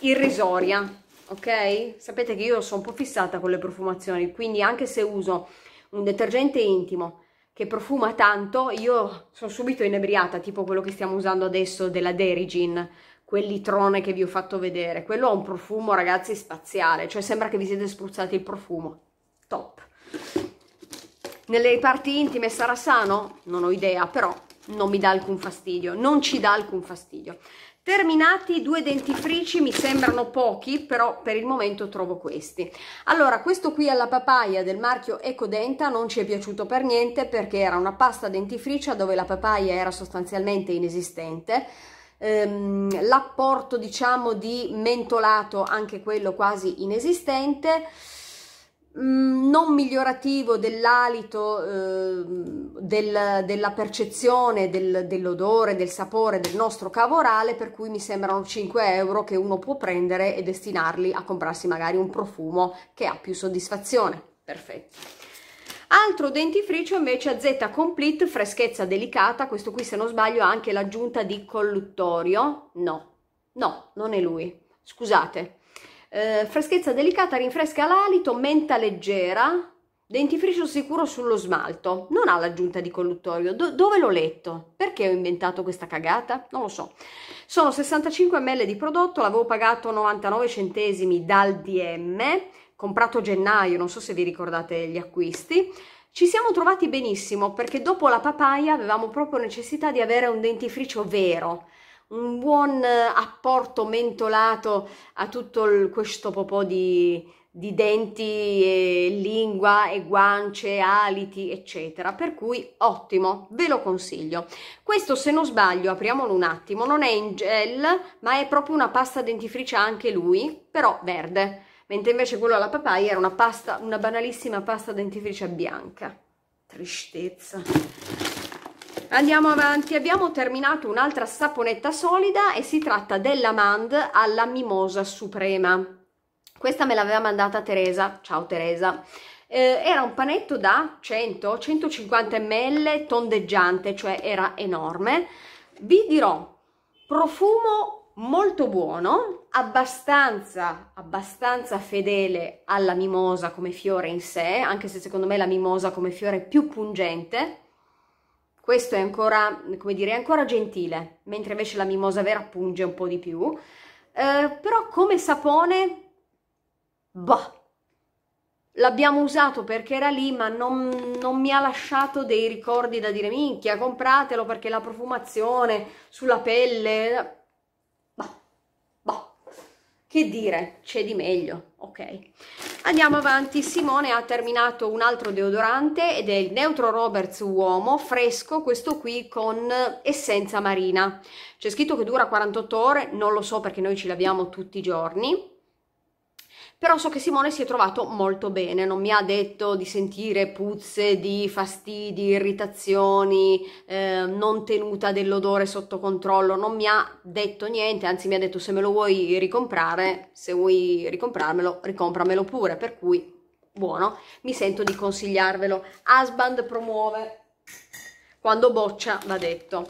[SPEAKER 1] irrisoria, ok? Sapete che io sono un po' fissata con le profumazioni, quindi anche se uso un detergente intimo che profuma tanto, io sono subito inebriata, tipo quello che stiamo usando adesso della Derigin, quel litrone che vi ho fatto vedere. Quello ha un profumo, ragazzi, spaziale, cioè sembra che vi siete spruzzati il profumo. Top. Nelle parti intime sarà sano? Non ho idea, però non mi dà alcun fastidio, non ci dà alcun fastidio. Terminati due dentifrici mi sembrano pochi, però per il momento trovo questi. Allora, questo qui alla papaya del marchio Ecodenta non ci è piaciuto per niente perché era una pasta dentifricia dove la papaya era sostanzialmente inesistente. Ehm, l'apporto diciamo di mentolato anche quello quasi inesistente Mm, non migliorativo dell'alito, eh, del, della percezione del, dell'odore, del sapore del nostro cavo orale, per cui mi sembrano 5 euro che uno può prendere e destinarli a comprarsi magari un profumo che ha più soddisfazione. Perfetto. Altro dentifricio invece a Z Complete, freschezza delicata, questo qui se non sbaglio ha anche l'aggiunta di colluttorio, no, no, non è lui, scusate, eh, freschezza delicata, rinfresca l'alito, menta leggera, dentifricio sicuro sullo smalto. Non ha l'aggiunta di colluttorio. Do dove l'ho letto? Perché ho inventato questa cagata? Non lo so. Sono 65 ml di prodotto, l'avevo pagato 99 centesimi dal DM, comprato gennaio, non so se vi ricordate gli acquisti. Ci siamo trovati benissimo perché dopo la papaya avevamo proprio necessità di avere un dentifricio vero un buon eh, apporto mentolato a tutto il, questo popò di, di denti, e lingua e guance, aliti, eccetera. Per cui ottimo, ve lo consiglio. Questo, se non sbaglio, apriamolo un attimo, non è in gel, ma è proprio una pasta dentifricia anche lui, però verde. Mentre invece quello alla papaya era una pasta, una banalissima pasta dentifricia bianca. Tristezza andiamo avanti abbiamo terminato un'altra saponetta solida e si tratta dell'amand alla mimosa suprema questa me l'aveva mandata Teresa ciao Teresa eh, era un panetto da 100 150 ml tondeggiante cioè era enorme vi dirò profumo molto buono abbastanza abbastanza fedele alla mimosa come fiore in sé anche se secondo me la mimosa come fiore è più pungente questo è ancora, come dire, ancora gentile, mentre invece la mimosa vera punge un po' di più. Eh, però come sapone, boh, l'abbiamo usato perché era lì, ma non, non, mi ha lasciato dei ricordi da dire minchia, compratelo perché la profumazione sulla pelle che dire, c'è di meglio, ok? Andiamo avanti, Simone ha terminato un altro deodorante ed è il Neutro Roberts Uomo, fresco, questo qui con essenza marina. C'è scritto che dura 48 ore, non lo so perché noi ce l'abbiamo tutti i giorni, però so che Simone si è trovato molto bene, non mi ha detto di sentire puzze, di fastidi, irritazioni, eh, non tenuta dell'odore sotto controllo, non mi ha detto niente, anzi mi ha detto se me lo vuoi ricomprare, se vuoi ricomprarmelo, ricompramelo pure, per cui buono, mi sento di consigliarvelo. Asband promuove quando boccia va detto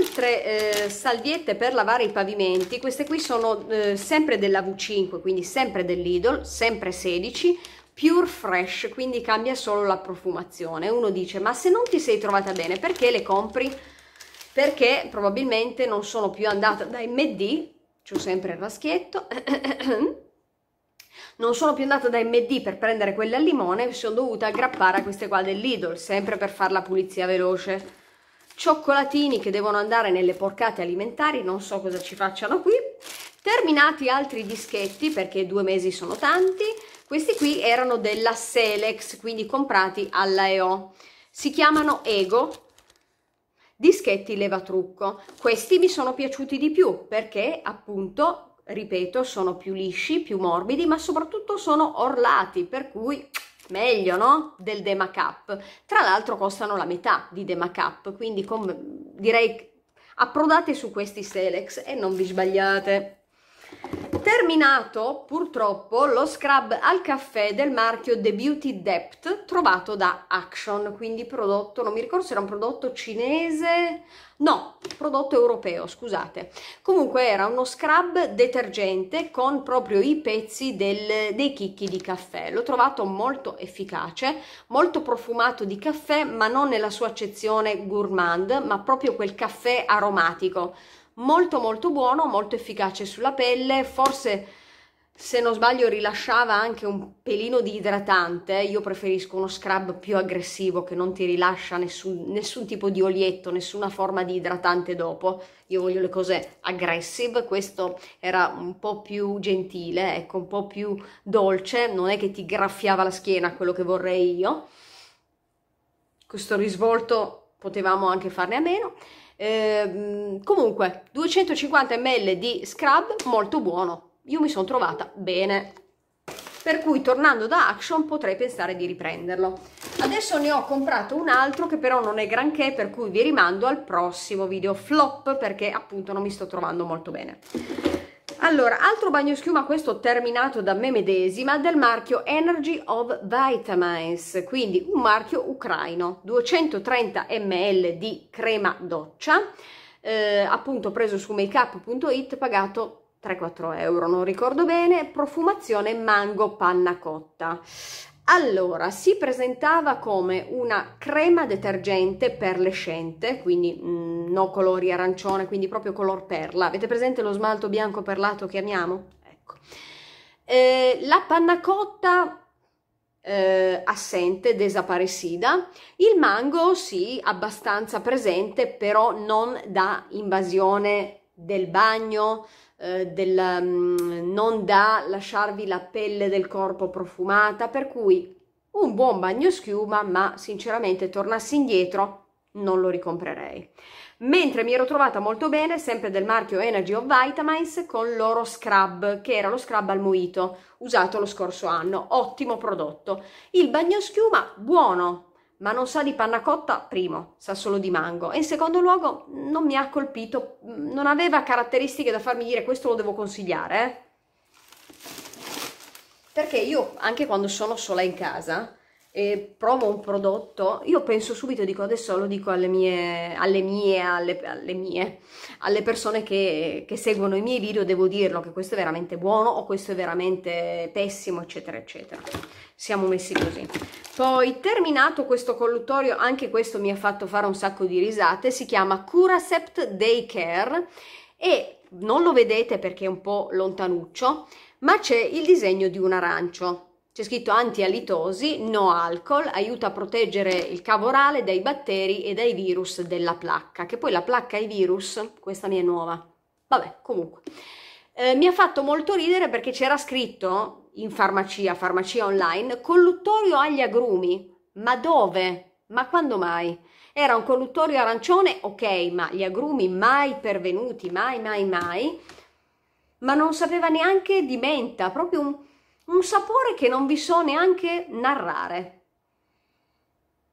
[SPEAKER 1] altre eh, salviette per lavare i pavimenti queste qui sono eh, sempre della V5 quindi sempre dell'Idol sempre 16 pure fresh quindi cambia solo la profumazione uno dice ma se non ti sei trovata bene perché le compri perché probabilmente non sono più andata dai MD c'ho sempre il raschietto Non sono più andata da MD per prendere quelle al limone, mi sono dovuta aggrappare a queste qua del Lidl, sempre per fare la pulizia veloce. Cioccolatini che devono andare nelle porcate alimentari, non so cosa ci facciano qui. Terminati altri dischetti, perché due mesi sono tanti, questi qui erano della Selex, quindi comprati alla EO. Si chiamano Ego, dischetti levatrucco. Questi mi sono piaciuti di più perché appunto ripeto, sono più lisci, più morbidi, ma soprattutto sono orlati, per cui meglio no? del Dema Cup. Tra l'altro costano la metà di Dema Cup, quindi con, direi approdate su questi Selex e non vi sbagliate. Terminato, purtroppo, lo scrub al caffè del marchio The Beauty Depth trovato da Action, quindi prodotto, non mi ricordo se era un prodotto cinese, no, prodotto europeo, scusate. Comunque era uno scrub detergente con proprio i pezzi del, dei chicchi di caffè. L'ho trovato molto efficace, molto profumato di caffè, ma non nella sua accezione gourmand, ma proprio quel caffè aromatico molto molto buono, molto efficace sulla pelle, forse se non sbaglio rilasciava anche un pelino di idratante, io preferisco uno scrub più aggressivo che non ti rilascia nessun, nessun tipo di olietto, nessuna forma di idratante dopo, io voglio le cose aggressive, questo era un po' più gentile, ecco, un po' più dolce, non è che ti graffiava la schiena quello che vorrei io, questo risvolto potevamo anche farne a meno. Eh, comunque, 250 ml di scrub, molto buono. Io mi sono trovata bene. Per cui, tornando da Action, potrei pensare di riprenderlo. Adesso ne ho comprato un altro che però non è granché, per cui vi rimando al prossimo video flop, perché appunto non mi sto trovando molto bene. Allora, altro bagno schiuma, questo terminato da me medesima, del marchio Energy of Vitamins, quindi un marchio ucraino, 230 ml di crema doccia, eh, appunto preso su makeup.it, pagato 3-4 euro, non ricordo bene, profumazione mango panna cotta. Allora, si presentava come una crema detergente perlescente, quindi mh, mm, no colori arancione, quindi proprio color perla. Avete presente lo smalto bianco perlato che amiamo? Ecco. Eh, la panna cotta eh, assente, desaparecida. Il mango sì, abbastanza presente, però non da invasione del bagno, eh, della, mm, non da lasciarvi la pelle del corpo profumata, per cui un buon bagno schiuma, ma sinceramente tornassi indietro non lo ricomprerei. Mentre mi ero trovata molto bene, sempre del marchio Energy of Vitamins, con loro scrub, che era lo scrub al moito, usato lo scorso anno. Ottimo prodotto. Il bagno schiuma, buono, ma non sa di panna cotta, primo, sa solo di mango. E in secondo luogo non mi ha colpito, non aveva caratteristiche da farmi dire questo lo devo consigliare. Eh? Perché io, anche quando sono sola in casa, e provo un prodotto, io penso subito, dico adesso lo dico alle mie, alle mie, alle, alle mie, alle persone che, che seguono i miei video, devo dirlo che questo è veramente buono o questo è veramente pessimo, eccetera, eccetera. Siamo messi così. Poi terminato questo collutorio, anche questo mi ha fatto fare un sacco di risate, si chiama Curacept Daycare e non lo vedete perché è un po' lontanuccio, ma c'è il disegno di un arancio c'è scritto antialitosi, no alcol, aiuta a proteggere il cavo orale dai batteri e dai virus della placca, che poi la placca e virus, questa mia è nuova. Vabbè, comunque. Eh, mi ha fatto molto ridere perché c'era scritto in farmacia, farmacia online, colluttorio agli agrumi. Ma dove? Ma quando mai? Era un colluttorio arancione, ok, ma gli agrumi mai pervenuti, mai, mai, mai. Ma non sapeva neanche di menta, proprio un un sapore che non vi so neanche narrare.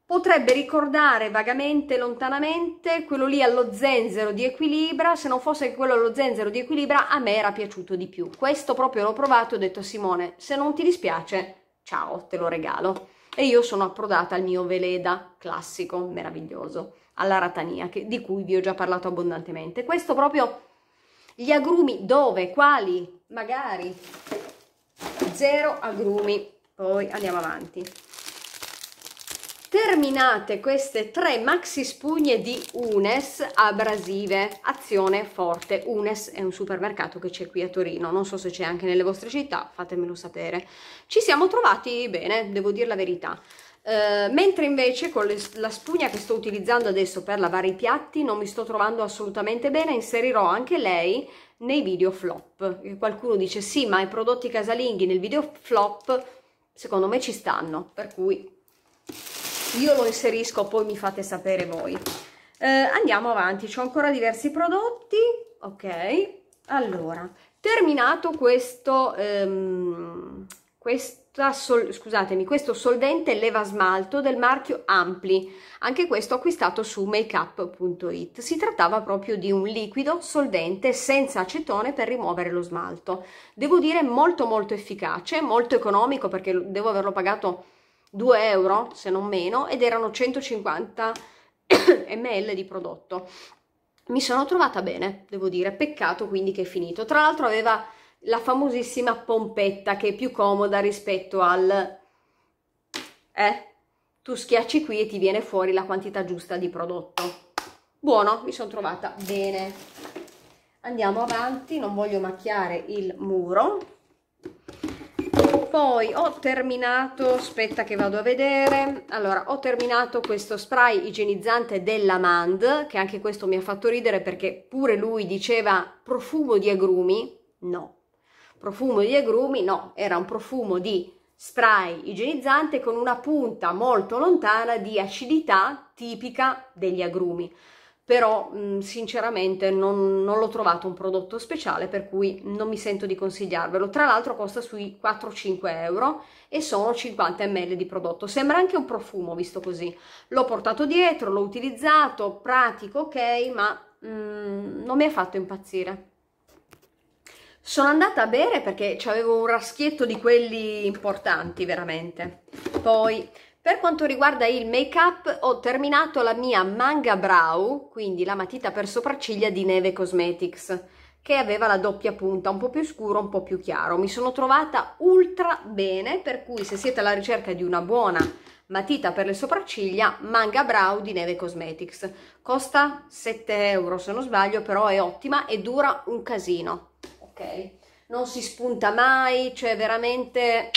[SPEAKER 1] Potrebbe ricordare vagamente, lontanamente, quello lì allo zenzero di Equilibra, se non fosse quello allo zenzero di Equilibra a me era piaciuto di più. Questo proprio l'ho provato e ho detto a Simone, se non ti dispiace, ciao, te lo regalo. E io sono approdata al mio Veleda classico, meraviglioso, alla ratania, che, di cui vi ho già parlato abbondantemente. Questo proprio gli agrumi dove, quali, magari zero agrumi poi andiamo avanti terminate queste tre maxi spugne di Unes abrasive azione forte Unes è un supermercato che c'è qui a Torino non so se c'è anche nelle vostre città fatemelo sapere ci siamo trovati bene devo dire la verità Uh, mentre invece con le, la spugna che sto utilizzando adesso per lavare i piatti non mi sto trovando assolutamente bene, inserirò anche lei nei video flop. Qualcuno dice sì, ma i prodotti casalinghi nel video flop secondo me ci stanno, per cui io lo inserisco, poi mi fate sapere voi. Eh, andiamo avanti, ho ancora diversi prodotti, ok? Allora, terminato questo, ehm, questo sol, scusatemi, questo solvente leva smalto del marchio Ampli, anche questo acquistato su makeup.it. Si trattava proprio di un liquido solvente senza acetone per rimuovere lo smalto. Devo dire molto molto efficace, molto economico perché devo averlo pagato 2 euro se non meno ed erano 150 ml di prodotto. Mi sono trovata bene, devo dire, peccato quindi che è finito. Tra l'altro aveva la famosissima pompetta che è più comoda rispetto al... Eh? Tu schiacci qui e ti viene fuori la quantità giusta di prodotto. Buono, mi sono trovata bene. Andiamo avanti, non voglio macchiare il muro. Poi ho terminato, aspetta che vado a vedere, allora ho terminato questo spray igienizzante della Mand, che anche questo mi ha fatto ridere perché pure lui diceva profumo di agrumi, no, profumo di agrumi, no, era un profumo di spray igienizzante con una punta molto lontana di acidità tipica degli agrumi. Però mh, mm, sinceramente non, non l'ho trovato un prodotto speciale per cui non mi sento di consigliarvelo. Tra l'altro costa sui 4-5 euro e sono 50 ml di prodotto. Sembra anche un profumo visto così. L'ho portato dietro, l'ho utilizzato, pratico ok, ma mh, mm, non mi ha fatto impazzire. Sono andata a bere perché avevo un raschietto di quelli importanti, veramente. Poi, per quanto riguarda il make-up, ho terminato la mia Manga Brow, quindi la matita per sopracciglia di Neve Cosmetics, che aveva la doppia punta, un po' più scuro, un po' più chiaro. Mi sono trovata ultra bene, per cui se siete alla ricerca di una buona matita per le sopracciglia Manga Brow di Neve Cosmetics. Costa 7 euro se non sbaglio, però è ottima e dura un casino ok? Non si spunta mai, cioè veramente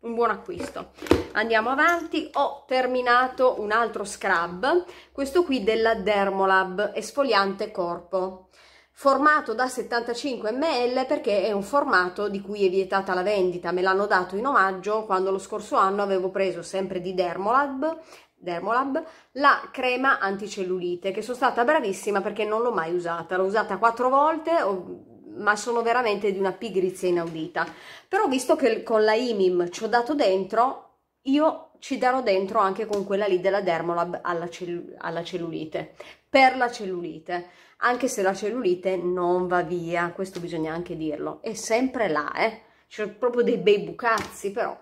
[SPEAKER 1] un buon acquisto. Andiamo avanti, ho terminato un altro scrub, questo qui della Dermolab, esfoliante corpo formato da 75 ml perché è un formato di cui è vietata la vendita, me l'hanno dato in omaggio quando lo scorso anno avevo preso sempre di Dermolab, Dermolab la crema anticellulite che sono stata bravissima perché non l'ho mai usata, l'ho usata quattro volte, ho ma sono veramente di una pigrizia inaudita. Però visto che con la IMIM ci ho dato dentro, io ci darò dentro anche con quella lì della Dermolab alla, cellu alla cellulite, per la cellulite, anche se la cellulite non va via, questo bisogna anche dirlo, è sempre là, eh? C'è proprio dei bei bucazzi, però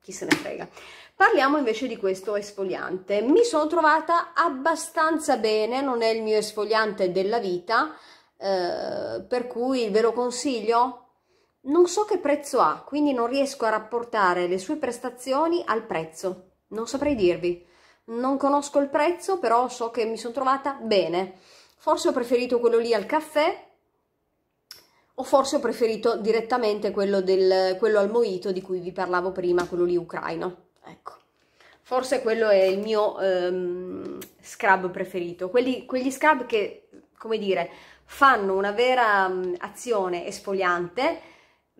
[SPEAKER 1] chi se ne frega. Parliamo invece di questo esfoliante. Mi sono trovata abbastanza bene, non è il mio esfoliante della vita, eh, per cui ve lo consiglio? Non so che prezzo ha, quindi non riesco a rapportare le sue prestazioni al prezzo, non saprei dirvi. Non conosco il prezzo, però so che mi sono trovata bene. Forse ho preferito quello lì al caffè, o forse ho preferito direttamente quello, del, quello al moito di cui vi parlavo prima, quello lì ucraino. Ecco, forse quello è il mio ehm, scrub preferito. Quelli, quegli scrub che, come dire, fanno una vera mm, azione esfoliante,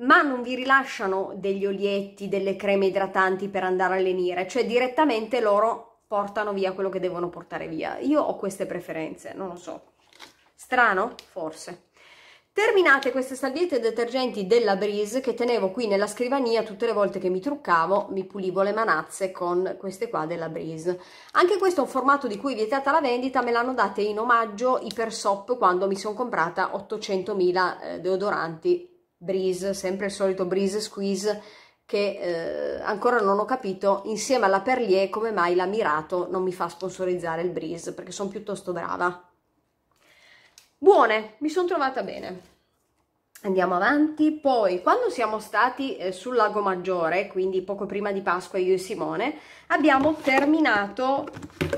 [SPEAKER 1] ma non vi rilasciano degli olietti, delle creme idratanti per andare a lenire, cioè direttamente loro portano via quello che devono portare via. Io ho queste preferenze, non lo so. Strano? Forse. Terminate queste salviette detergenti della Breeze che tenevo qui nella scrivania tutte le volte che mi truccavo, mi pulivo le manazze con queste qua della Breeze. Anche questo è un formato di cui è vietata la vendita, me l'hanno date in omaggio Ipersop quando mi sono comprata 800.000 eh, deodoranti Breeze, sempre il solito Breeze Squeeze che eh, ancora non ho capito insieme alla Perlier come mai la Mirato non mi fa sponsorizzare il Breeze perché sono piuttosto brava buone, mi sono trovata bene. Andiamo avanti, poi quando siamo stati eh, sul Lago Maggiore, quindi poco prima di Pasqua io e Simone, abbiamo terminato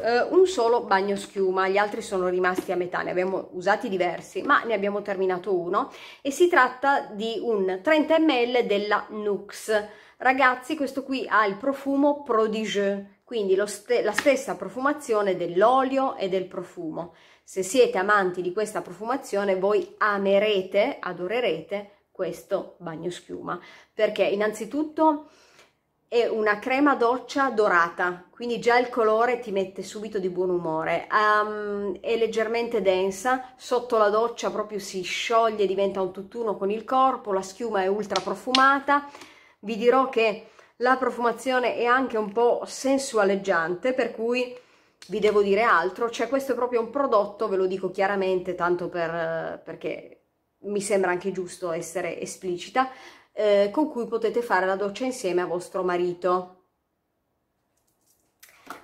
[SPEAKER 1] eh, un solo bagno schiuma, gli altri sono rimasti a metà, ne abbiamo usati diversi, ma ne abbiamo terminato uno e si tratta di un 30 ml della Nux. Ragazzi, questo qui ha il profumo Prodigieux, quindi st la stessa profumazione dell'olio e del profumo. Se siete amanti di questa profumazione voi amerete, adorerete questo bagno schiuma perché innanzitutto è una crema doccia dorata, quindi già il colore ti mette subito di buon umore. Um, è leggermente densa, sotto la doccia proprio si scioglie, diventa un tutt'uno con il corpo, la schiuma è ultra profumata. Vi dirò che la profumazione è anche un po' sensualeggiante, per cui vi devo dire altro, cioè questo è proprio un prodotto, ve lo dico chiaramente, tanto per, perché mi sembra anche giusto essere esplicita, eh, con cui potete fare la doccia insieme a vostro marito.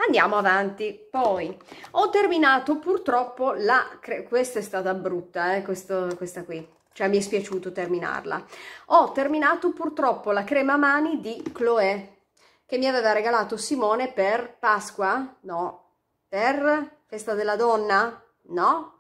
[SPEAKER 1] Andiamo avanti, poi ho terminato purtroppo la, questa è stata brutta, eh, questo, questa qui, cioè mi è spiaciuto terminarla. Ho terminato purtroppo la crema mani di Chloé, che mi aveva regalato Simone per Pasqua? No. Per Festa della Donna? No.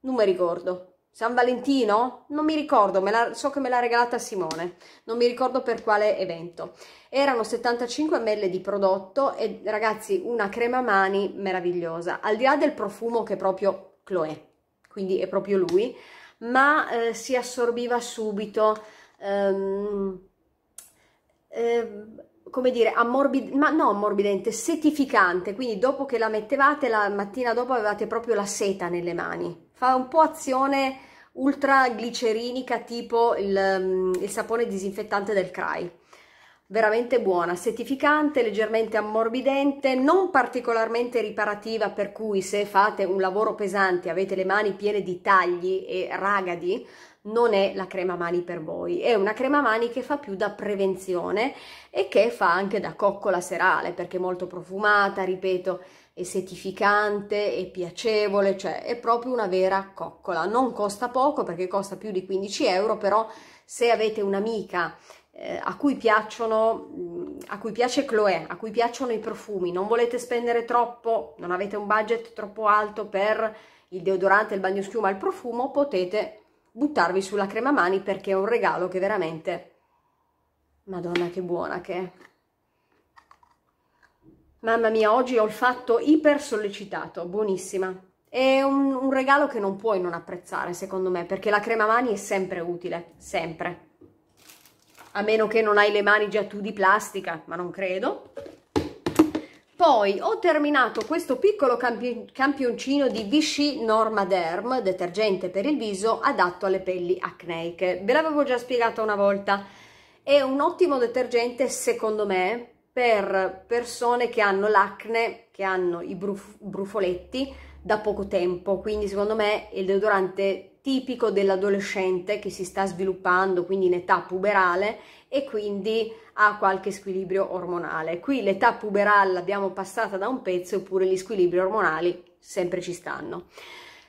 [SPEAKER 1] Non mi ricordo. San Valentino? Non mi ricordo, la, so che me l'ha regalata Simone, non mi ricordo per quale evento. Erano 75 ml di prodotto e ragazzi una crema mani meravigliosa, al di là del profumo che è proprio Chloé, quindi è proprio lui, ma eh, si assorbiva subito, ehm, ehm, come dire, ammorbidente, ma no ammorbidente, setificante, quindi dopo che la mettevate la mattina dopo avevate proprio la seta nelle mani, fa un po' azione ultra glicerinica tipo il, mm, il sapone disinfettante del CRAI veramente buona, setificante, leggermente ammorbidente, non particolarmente riparativa, per cui se fate un lavoro pesante, avete le mani piene di tagli e ragadi, non è la crema mani per voi, è una crema mani che fa più da prevenzione e che fa anche da coccola serale perché è molto profumata, ripeto, è setificante, è piacevole, cioè è proprio una vera coccola. Non costa poco perché costa più di 15 euro, però se avete un'amica eh, a cui piacciono, mm, a cui piace Chloé, a cui piacciono i profumi, non volete spendere troppo, non avete un budget troppo alto per il deodorante, il bagno schiuma, il profumo, potete buttarvi sulla crema mani perché è un regalo che veramente... Madonna che buona che è! Mamma mia, oggi ho il fatto iper sollecitato, buonissima. È un, un regalo che non puoi non apprezzare, secondo me, perché la crema mani è sempre utile, sempre a meno che non hai le mani già tu di plastica, ma non credo. Poi ho terminato questo piccolo campioncino di Vichy Norma Derm, detergente per il viso adatto alle pelli acneiche. Ve l'avevo già spiegato una volta, è un ottimo detergente secondo me per persone che hanno l'acne, che hanno i bruf brufoletti da poco tempo, quindi secondo me il deodorante tipico dell'adolescente che si sta sviluppando, quindi in età puberale e quindi ha qualche squilibrio ormonale. Qui l'età puberale l'abbiamo passata da un pezzo, eppure gli squilibri ormonali sempre ci stanno.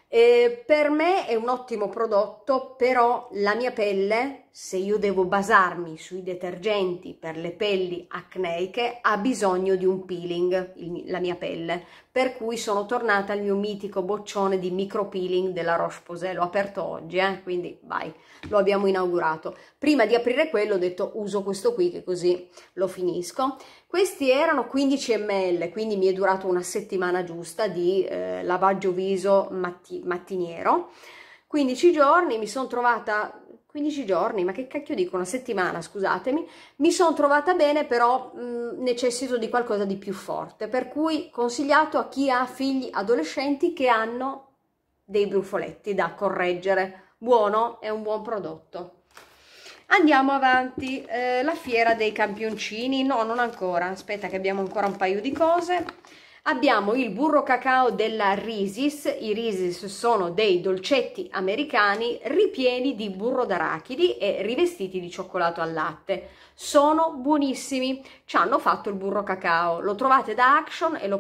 [SPEAKER 1] Eh, per me è un ottimo prodotto, però la mia pelle, se io devo basarmi sui detergenti per le pelli acneiche, ha bisogno di un peeling, il, la mia pelle, per cui sono tornata al mio mitico boccione di micro peeling della Roche-Posay, l'ho aperto oggi, eh? quindi vai, lo abbiamo inaugurato. Prima di aprire quello ho detto uso questo qui che così lo finisco. Questi erano 15 ml, quindi mi è durato una settimana giusta di eh, lavaggio viso matti mattiniero. 15 giorni, mi sono trovata 15 giorni, ma che cacchio dico, una settimana, scusatemi, mi sono trovata bene, però mh, necessito di qualcosa di più forte, per cui consigliato a chi ha figli adolescenti che hanno dei brufoletti da correggere. Buono, è un buon prodotto andiamo avanti eh, la fiera dei campioncini no non ancora aspetta che abbiamo ancora un paio di cose abbiamo il burro cacao della Risis i Risis sono dei dolcetti americani ripieni di burro d'arachidi e rivestiti di cioccolato al latte sono buonissimi ci hanno fatto il burro cacao lo trovate da Action e lo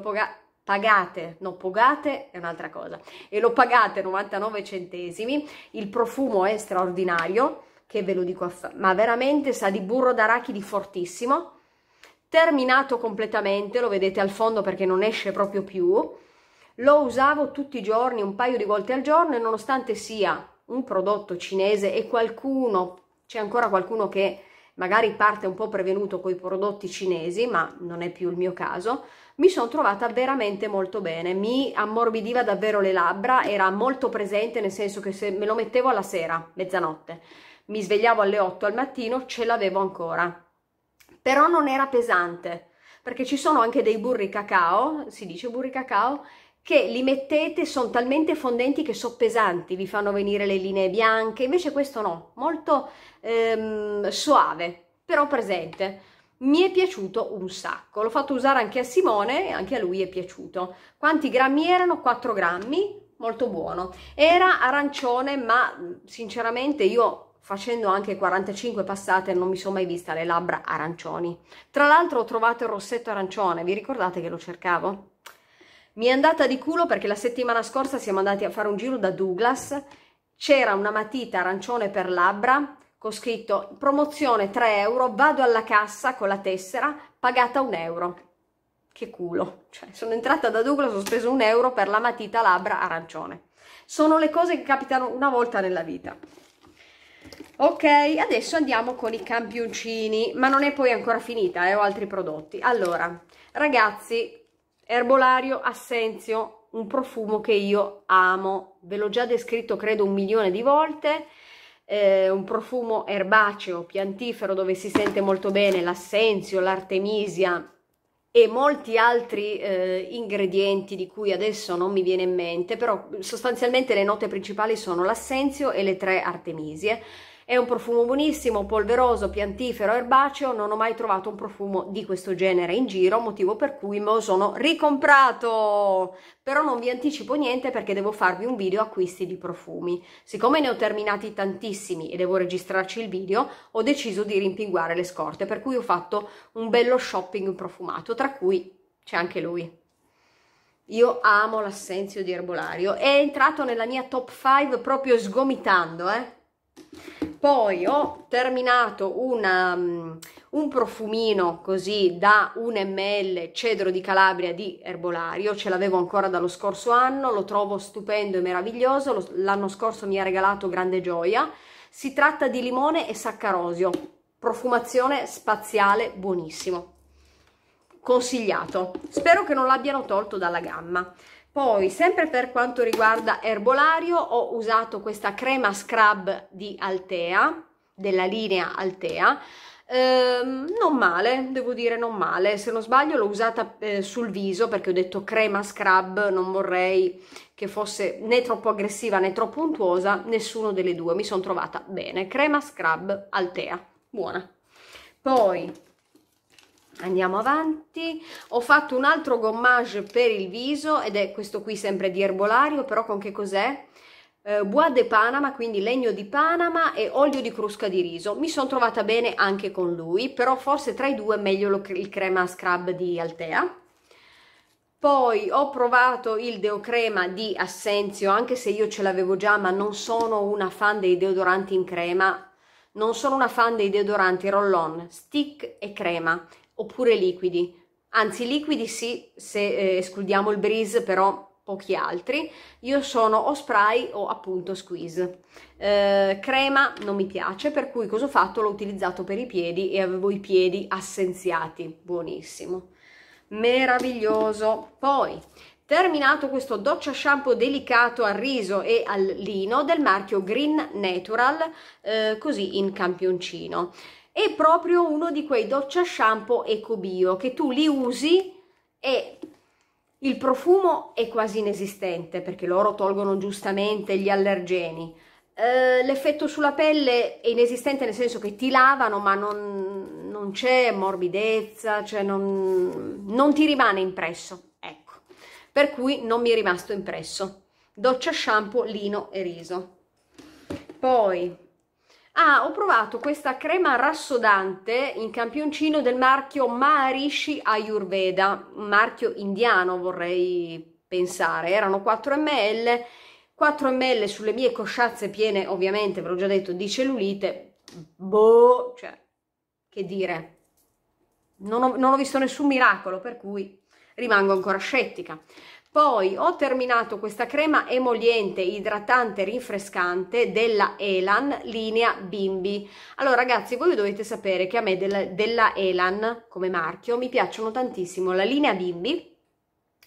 [SPEAKER 1] pagate, no pagate è un'altra cosa, e lo pagate 99 centesimi, il profumo è straordinario, che ve lo dico, a ma veramente sa di burro d'arachidi fortissimo, terminato completamente, lo vedete al fondo perché non esce proprio più, lo usavo tutti i giorni, un paio di volte al giorno e nonostante sia un prodotto cinese e qualcuno, c'è ancora qualcuno che magari parte un po' prevenuto con i prodotti cinesi, ma non è più il mio caso, mi sono trovata veramente molto bene, mi ammorbidiva davvero le labbra, era molto presente nel senso che se me lo mettevo alla sera, mezzanotte, mi svegliavo alle 8 al mattino, ce l'avevo ancora. Però non era pesante, perché ci sono anche dei burri cacao, si dice burri cacao, che li mettete, sono talmente fondenti che sono pesanti, vi fanno venire le linee bianche, invece questo no, molto ehm, suave, però presente. Mi è piaciuto un sacco, l'ho fatto usare anche a Simone e anche a lui è piaciuto. Quanti grammi erano? 4 grammi, molto buono. Era arancione, ma sinceramente io facendo anche 45 passate non mi sono mai vista le labbra arancioni. Tra l'altro ho trovato il rossetto arancione, vi ricordate che lo cercavo? Mi è andata di culo perché la settimana scorsa siamo andati a fare un giro da Douglas, c'era una matita arancione per labbra con scritto promozione 3 euro, vado alla cassa con la tessera, pagata 1 euro. Che culo, cioè, sono entrata da Douglas, ho speso un euro per la matita labbra arancione. Sono le cose che capitano una volta nella vita ok adesso andiamo con i campioncini ma non è poi ancora finita eh, ho altri prodotti allora ragazzi erbolario assenzio un profumo che io amo ve l'ho già descritto credo un milione di volte eh, un profumo erbaceo piantifero dove si sente molto bene l'assenzio l'artemisia e molti altri eh, ingredienti di cui adesso non mi viene in mente, però mm, sostanzialmente le note principali sono l'assenzio e le tre artemisie. È un profumo buonissimo, polveroso, piantifero, erbaceo, non ho mai trovato un profumo di questo genere in giro, motivo per cui me lo sono ricomprato. Però non vi anticipo niente perché devo farvi un video acquisti di profumi. Siccome ne ho terminati tantissimi e devo registrarci il video, ho deciso di rimpinguare le scorte, per cui ho fatto un bello shopping profumato, tra cui c'è anche lui. Io amo l'assenzio di erbolario. È entrato nella mia top 5 proprio sgomitando, eh poi ho terminato una, mm, un profumino così da 1 ml cedro di Calabria di Erbolario, ce l'avevo ancora dallo scorso anno, lo trovo stupendo e meraviglioso, l'anno scorso mi ha regalato grande gioia, si tratta di limone e saccarosio, profumazione spaziale buonissimo, consigliato, spero che non l'abbiano tolto dalla gamma. Poi, sempre per quanto riguarda erbolario, ho usato questa crema scrub di Altea, della linea Altea, eh, non male, devo dire non male, se non sbaglio l'ho usata eh, sul viso perché ho detto crema scrub, non vorrei che fosse né troppo aggressiva né troppo untuosa, nessuno delle due, mi sono trovata bene, crema scrub Altea, buona. Poi andiamo avanti ho fatto un altro gommage per il viso ed è questo qui sempre di erbolario però con che cos'è? Eh, bois de Panama, quindi legno di Panama e olio di crusca di riso. Mi sono trovata bene anche con lui, però forse tra i due è meglio lo, il crema scrub di Altea. Poi ho provato il deocrema di Assenzio, anche se io ce l'avevo già, ma non sono una fan dei deodoranti in crema, non sono una fan dei deodoranti roll-on, stick e crema oppure liquidi. Anzi, liquidi sì, se eh, escludiamo il breeze, però pochi altri. Io sono o spray o appunto squeeze. Eh, crema non mi piace, per cui cosa ho fatto? L'ho utilizzato per i piedi e avevo i piedi assenziati. Buonissimo. Meraviglioso. Poi, terminato questo doccia shampoo delicato al riso e al lino del marchio Green Natural, eh, così in campioncino è proprio uno di quei doccia shampoo bio che tu li usi e il profumo è quasi inesistente perché loro tolgono giustamente gli allergeni. Eh, l'effetto sulla pelle è inesistente nel senso che ti lavano ma non, non c'è morbidezza, cioè non, non ti rimane impresso, ecco. Per cui non mi è rimasto impresso. Doccia shampoo, lino e riso. Poi Ah, ho provato questa crema rassodante in campioncino del marchio Maharishi Ayurveda, un marchio indiano vorrei pensare, erano 4 ml, 4 ml sulle mie cosciazze piene ovviamente, ve l'ho già detto, di cellulite, boh, cioè, che dire, non ho, non ho visto nessun miracolo, per cui rimango ancora scettica. Poi ho terminato questa crema emoliente, idratante, rinfrescante della Elan linea Bimbi. Allora ragazzi, voi dovete sapere che a me del, della Elan come marchio mi piacciono tantissimo la linea Bimbi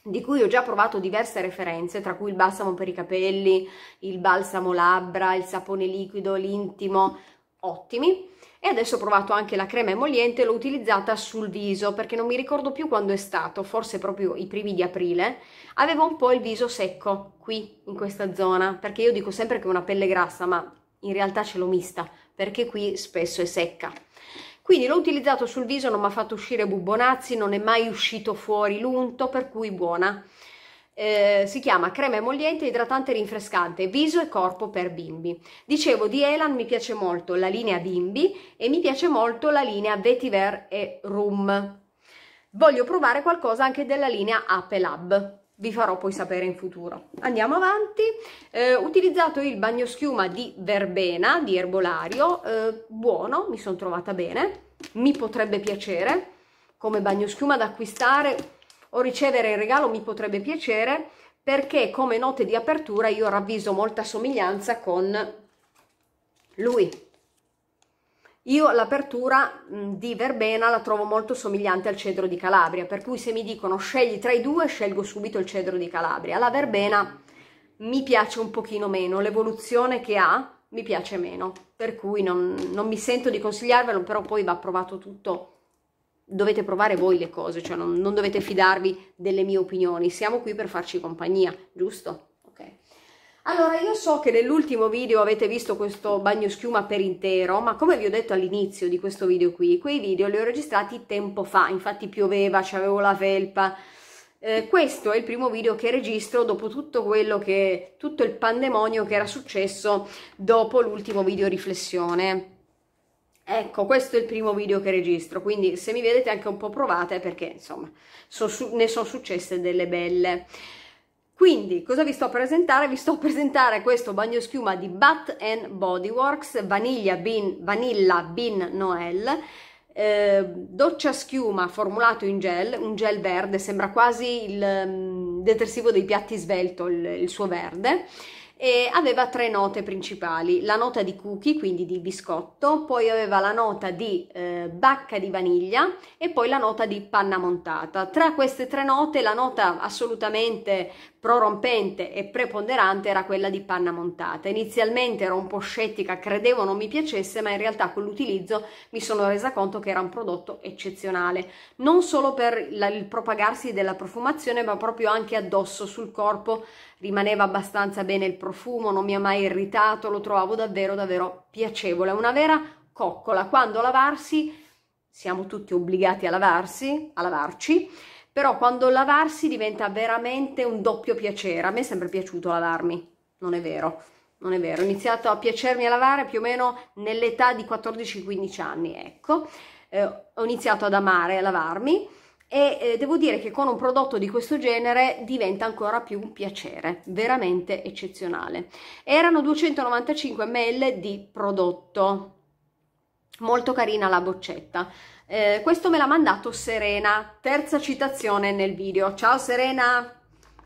[SPEAKER 1] di cui ho già provato diverse referenze, tra cui il balsamo per i capelli, il balsamo labbra, il sapone liquido, l'intimo, ottimi e adesso ho provato anche la crema emoliente, l'ho utilizzata sul viso perché non mi ricordo più quando è stato, forse proprio i primi di aprile, avevo un po' il viso secco qui in questa zona perché io dico sempre che è una pelle grassa ma in realtà ce l'ho mista perché qui spesso è secca. Quindi l'ho utilizzato sul viso, non mi ha fatto uscire bubonazzi, non è mai uscito fuori l'unto, per cui buona eh, si chiama crema emolliente idratante rinfrescante viso e corpo per bimbi. Dicevo di Elan mi piace molto la linea bimbi e mi piace molto la linea Vetiver e rum. Voglio provare qualcosa anche della linea Apelab, vi farò poi sapere in futuro. Andiamo avanti, eh, ho utilizzato il bagnoschiuma di verbena, di erbolario, eh, buono, mi sono trovata bene, mi potrebbe piacere come bagnoschiuma da acquistare o ricevere il regalo mi potrebbe piacere perché come note di apertura io ravviso molta somiglianza con lui. Io l'apertura di Verbena la trovo molto somigliante al cedro di Calabria, per cui se mi dicono scegli tra i due, scelgo subito il cedro di Calabria. La Verbena mi piace un pochino meno, l'evoluzione che ha mi piace meno, per cui non, non mi sento di consigliarvelo, però poi va provato tutto dovete provare voi le cose, cioè non, non, dovete fidarvi delle mie opinioni, siamo qui per farci compagnia, giusto? Ok. Allora, io so che nell'ultimo video avete visto questo bagno schiuma per intero, ma come vi ho detto all'inizio di questo video qui, quei video li ho registrati tempo fa, infatti pioveva, c'avevo la felpa, eh, questo è il primo video che registro dopo tutto quello che, tutto il pandemonio che era successo dopo l'ultimo video riflessione Ecco, questo è il primo video che registro, quindi se mi vedete anche un po' provate perché insomma so, su, ne sono successe delle belle. Quindi, cosa vi sto a presentare? Vi sto a presentare questo bagno schiuma di Bat Body Works Vanilla Bean, Vanilla Bean Noel, eh, doccia schiuma formulato in gel, un gel verde, sembra quasi il um, detersivo dei piatti svelto, il, il suo verde, e aveva tre note principali, la nota di cookie, quindi di biscotto, poi aveva la nota di eh, bacca di vaniglia e poi la nota di panna montata. Tra queste tre note la nota assolutamente prorompente e preponderante era quella di panna montata. Inizialmente ero un po' scettica, credevo non mi piacesse, ma in realtà con l'utilizzo mi sono resa conto che era un prodotto eccezionale, non solo per il propagarsi della profumazione, ma proprio anche addosso sul corpo rimaneva abbastanza bene il profumo, non mi ha mai irritato, lo trovavo davvero davvero piacevole, una vera coccola. Quando lavarsi siamo tutti obbligati a lavarsi, a lavarci però quando lavarsi diventa veramente un doppio piacere. A me è sempre piaciuto lavarmi, non è vero, non è vero. Ho iniziato a piacermi a lavare più o meno nell'età di 14-15 anni, ecco. Eh, ho iniziato ad amare a lavarmi e eh, devo dire che con un prodotto di questo genere diventa ancora più un piacere, veramente eccezionale. Erano 295 ml di prodotto, molto carina la boccetta. Eh, questo me l'ha mandato Serena, terza citazione nel video. Ciao Serena,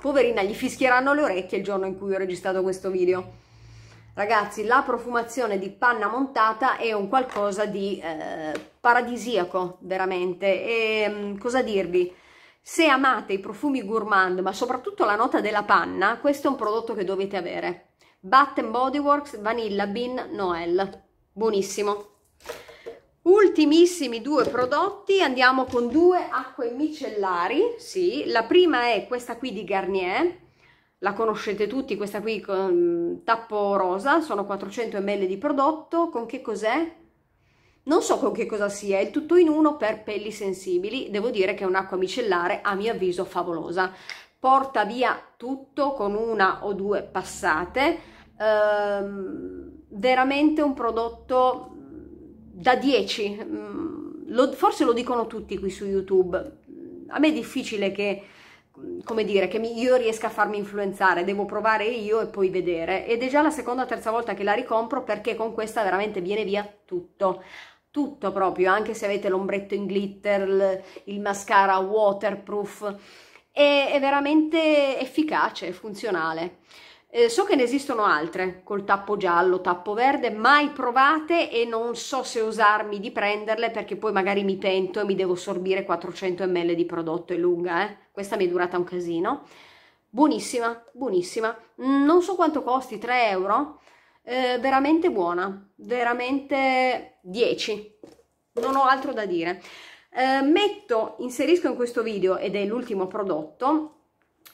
[SPEAKER 1] poverina, gli fischieranno le orecchie il giorno in cui ho registrato questo video. Ragazzi, la profumazione di panna montata è un qualcosa di eh, paradisiaco, veramente. E mm, cosa dirvi? Se amate i profumi gourmand, ma soprattutto la nota della panna, questo è un prodotto che dovete avere. Bath Body Works Vanilla Bean Noel. Buonissimo. Ultimissimi due prodotti, andiamo con due acque micellari, sì, la prima è questa qui di Garnier, la conoscete tutti, questa qui con tappo rosa, sono 400 ml di prodotto, con che cos'è? Non so con che cosa sia, è il tutto in uno per pelli sensibili, devo dire che è un'acqua micellare a mio avviso favolosa, porta via tutto con una o due passate, ehm, veramente un prodotto da 10, mm, lo, forse lo dicono tutti qui su YouTube, a me è difficile che, mm, come dire, che mi, io riesca a farmi influenzare, devo provare io e poi vedere ed è già la seconda o terza volta che la ricompro perché con questa veramente viene via tutto tutto proprio, anche se avete l'ombretto in glitter, il mascara waterproof, è, è veramente efficace, funzionale. Eh, so che ne esistono altre col tappo giallo, tappo verde, mai provate e non so se osarmi di prenderle perché poi magari mi pento e mi devo sorbire 400 ml di prodotto, è lunga, eh? questa mi è durata un casino. Buonissima, buonissima, non so quanto costi, 3 euro, eh, veramente buona, veramente 10, non ho altro da dire. Eh, metto, inserisco in questo video ed è l'ultimo prodotto,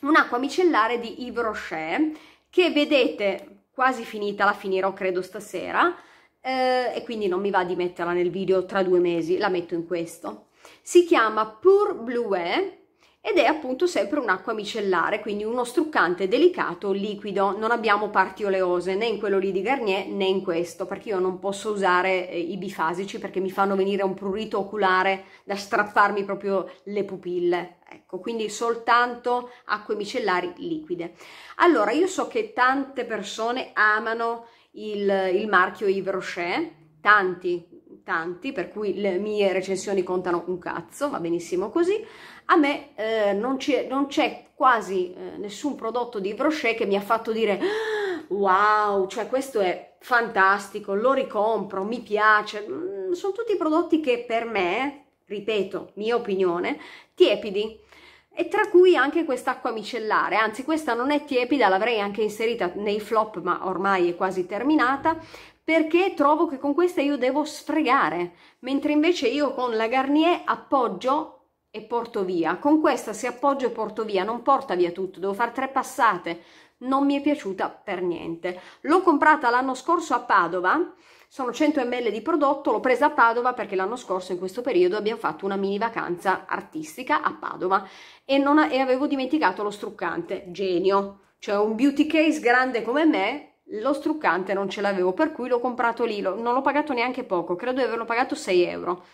[SPEAKER 1] un'acqua micellare di Yves Rocher che vedete quasi finita, la finirò credo stasera, eh, e quindi non mi va di metterla nel video tra due mesi, la metto in questo. Si chiama Pure Bleuet ed è appunto sempre un'acqua micellare, quindi uno struccante delicato liquido, non abbiamo parti oleose né in quello lì di Garnier né in questo, perché io non posso usare eh, i bifasici perché mi fanno venire un prurito oculare da strapparmi proprio le pupille. Ecco, quindi soltanto acque micellari liquide. Allora, io so che tante persone amano il, il marchio Yves Rocher, tanti, tanti, per cui le mie recensioni contano un cazzo, va benissimo così. A me eh, non, c'è, quasi eh, nessun prodotto di Yves Rocher che mi ha fatto dire ah, wow, cioè questo è fantastico, lo ricompro, mi piace. Mm, sono tutti prodotti che per me ripeto, mia opinione, tiepidi e tra cui anche quest'acqua micellare, anzi questa non è tiepida, l'avrei anche inserita nei flop ma ormai è quasi terminata, perché trovo che con questa io devo sfregare, mentre invece io con la Garnier appoggio e porto via. Con questa se appoggio e porto via, non porta via tutto, devo fare tre passate. Non mi è piaciuta per niente. L'ho comprata l'anno scorso a Padova sono 100 ml di prodotto, l'ho presa a Padova perché l'anno scorso in questo periodo abbiamo fatto una mini vacanza artistica a Padova e, non, e avevo dimenticato lo struccante, genio, cioè un beauty case grande come me, lo struccante non ce l'avevo, per cui l'ho comprato lì, lo, non l'ho pagato neanche poco, credo di averlo pagato 6 euro,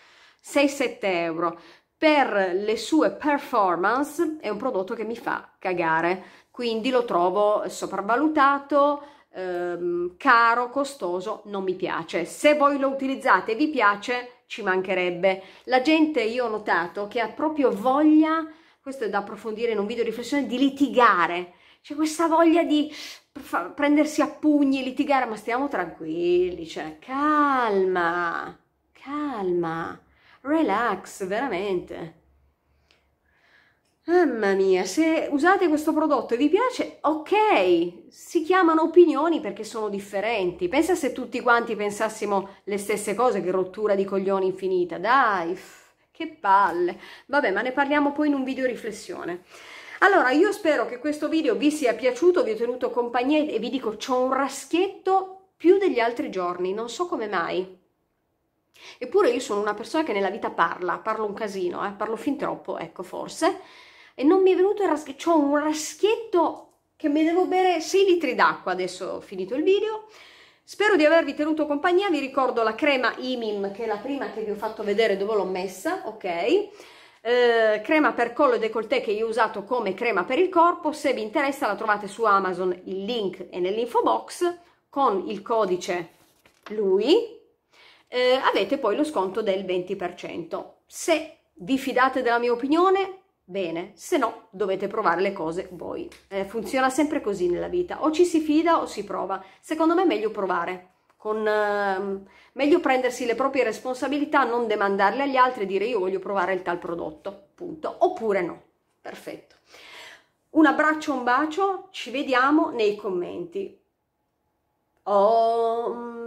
[SPEAKER 1] 6-7 euro. Per le sue performance è un prodotto che mi fa cagare, quindi lo trovo sopravvalutato, ehm, caro, costoso, non mi piace. Se voi lo utilizzate e vi piace, ci mancherebbe. La gente, io ho notato, che ha proprio voglia, questo è da approfondire in un video di riflessione, di litigare. C'è questa voglia di prendersi a pugni, litigare, ma stiamo tranquilli, cioè calma, calma, relax, veramente. Mamma mia, se usate questo prodotto e vi piace, ok, si chiamano opinioni perché sono differenti. Pensa se tutti quanti pensassimo le stesse cose, che rottura di coglioni infinita, dai, che palle. Vabbè, ma ne parliamo poi in un video riflessione. Allora, io spero che questo video vi sia piaciuto, vi ho tenuto compagnia e vi dico, c'ho un raschietto più degli altri giorni, non so come mai. Eppure io sono una persona che nella vita parla, parlo un casino, eh, parlo fin troppo, ecco, forse e non mi è venuto il raschietto, ho un raschietto che mi devo bere 6 litri d'acqua adesso ho finito il video. Spero di avervi tenuto compagnia, vi ricordo la crema IMIM che è la prima che vi ho fatto vedere dove l'ho messa, ok? Eh, crema per collo e décolleté che io ho usato come crema per il corpo, se vi interessa la trovate su Amazon, il link è nell'info box con il codice lui, eh, avete poi lo sconto del 20%. Se vi fidate della mia opinione, bene, se no dovete provare le cose voi. Eh, funziona sempre così nella vita, o ci si fida o si prova. Secondo me è meglio provare, con, eh, meglio prendersi le proprie responsabilità, non demandarle agli altri e dire io voglio provare il tal prodotto, punto, oppure no. Perfetto. Un abbraccio, un bacio, ci vediamo nei commenti. Oh,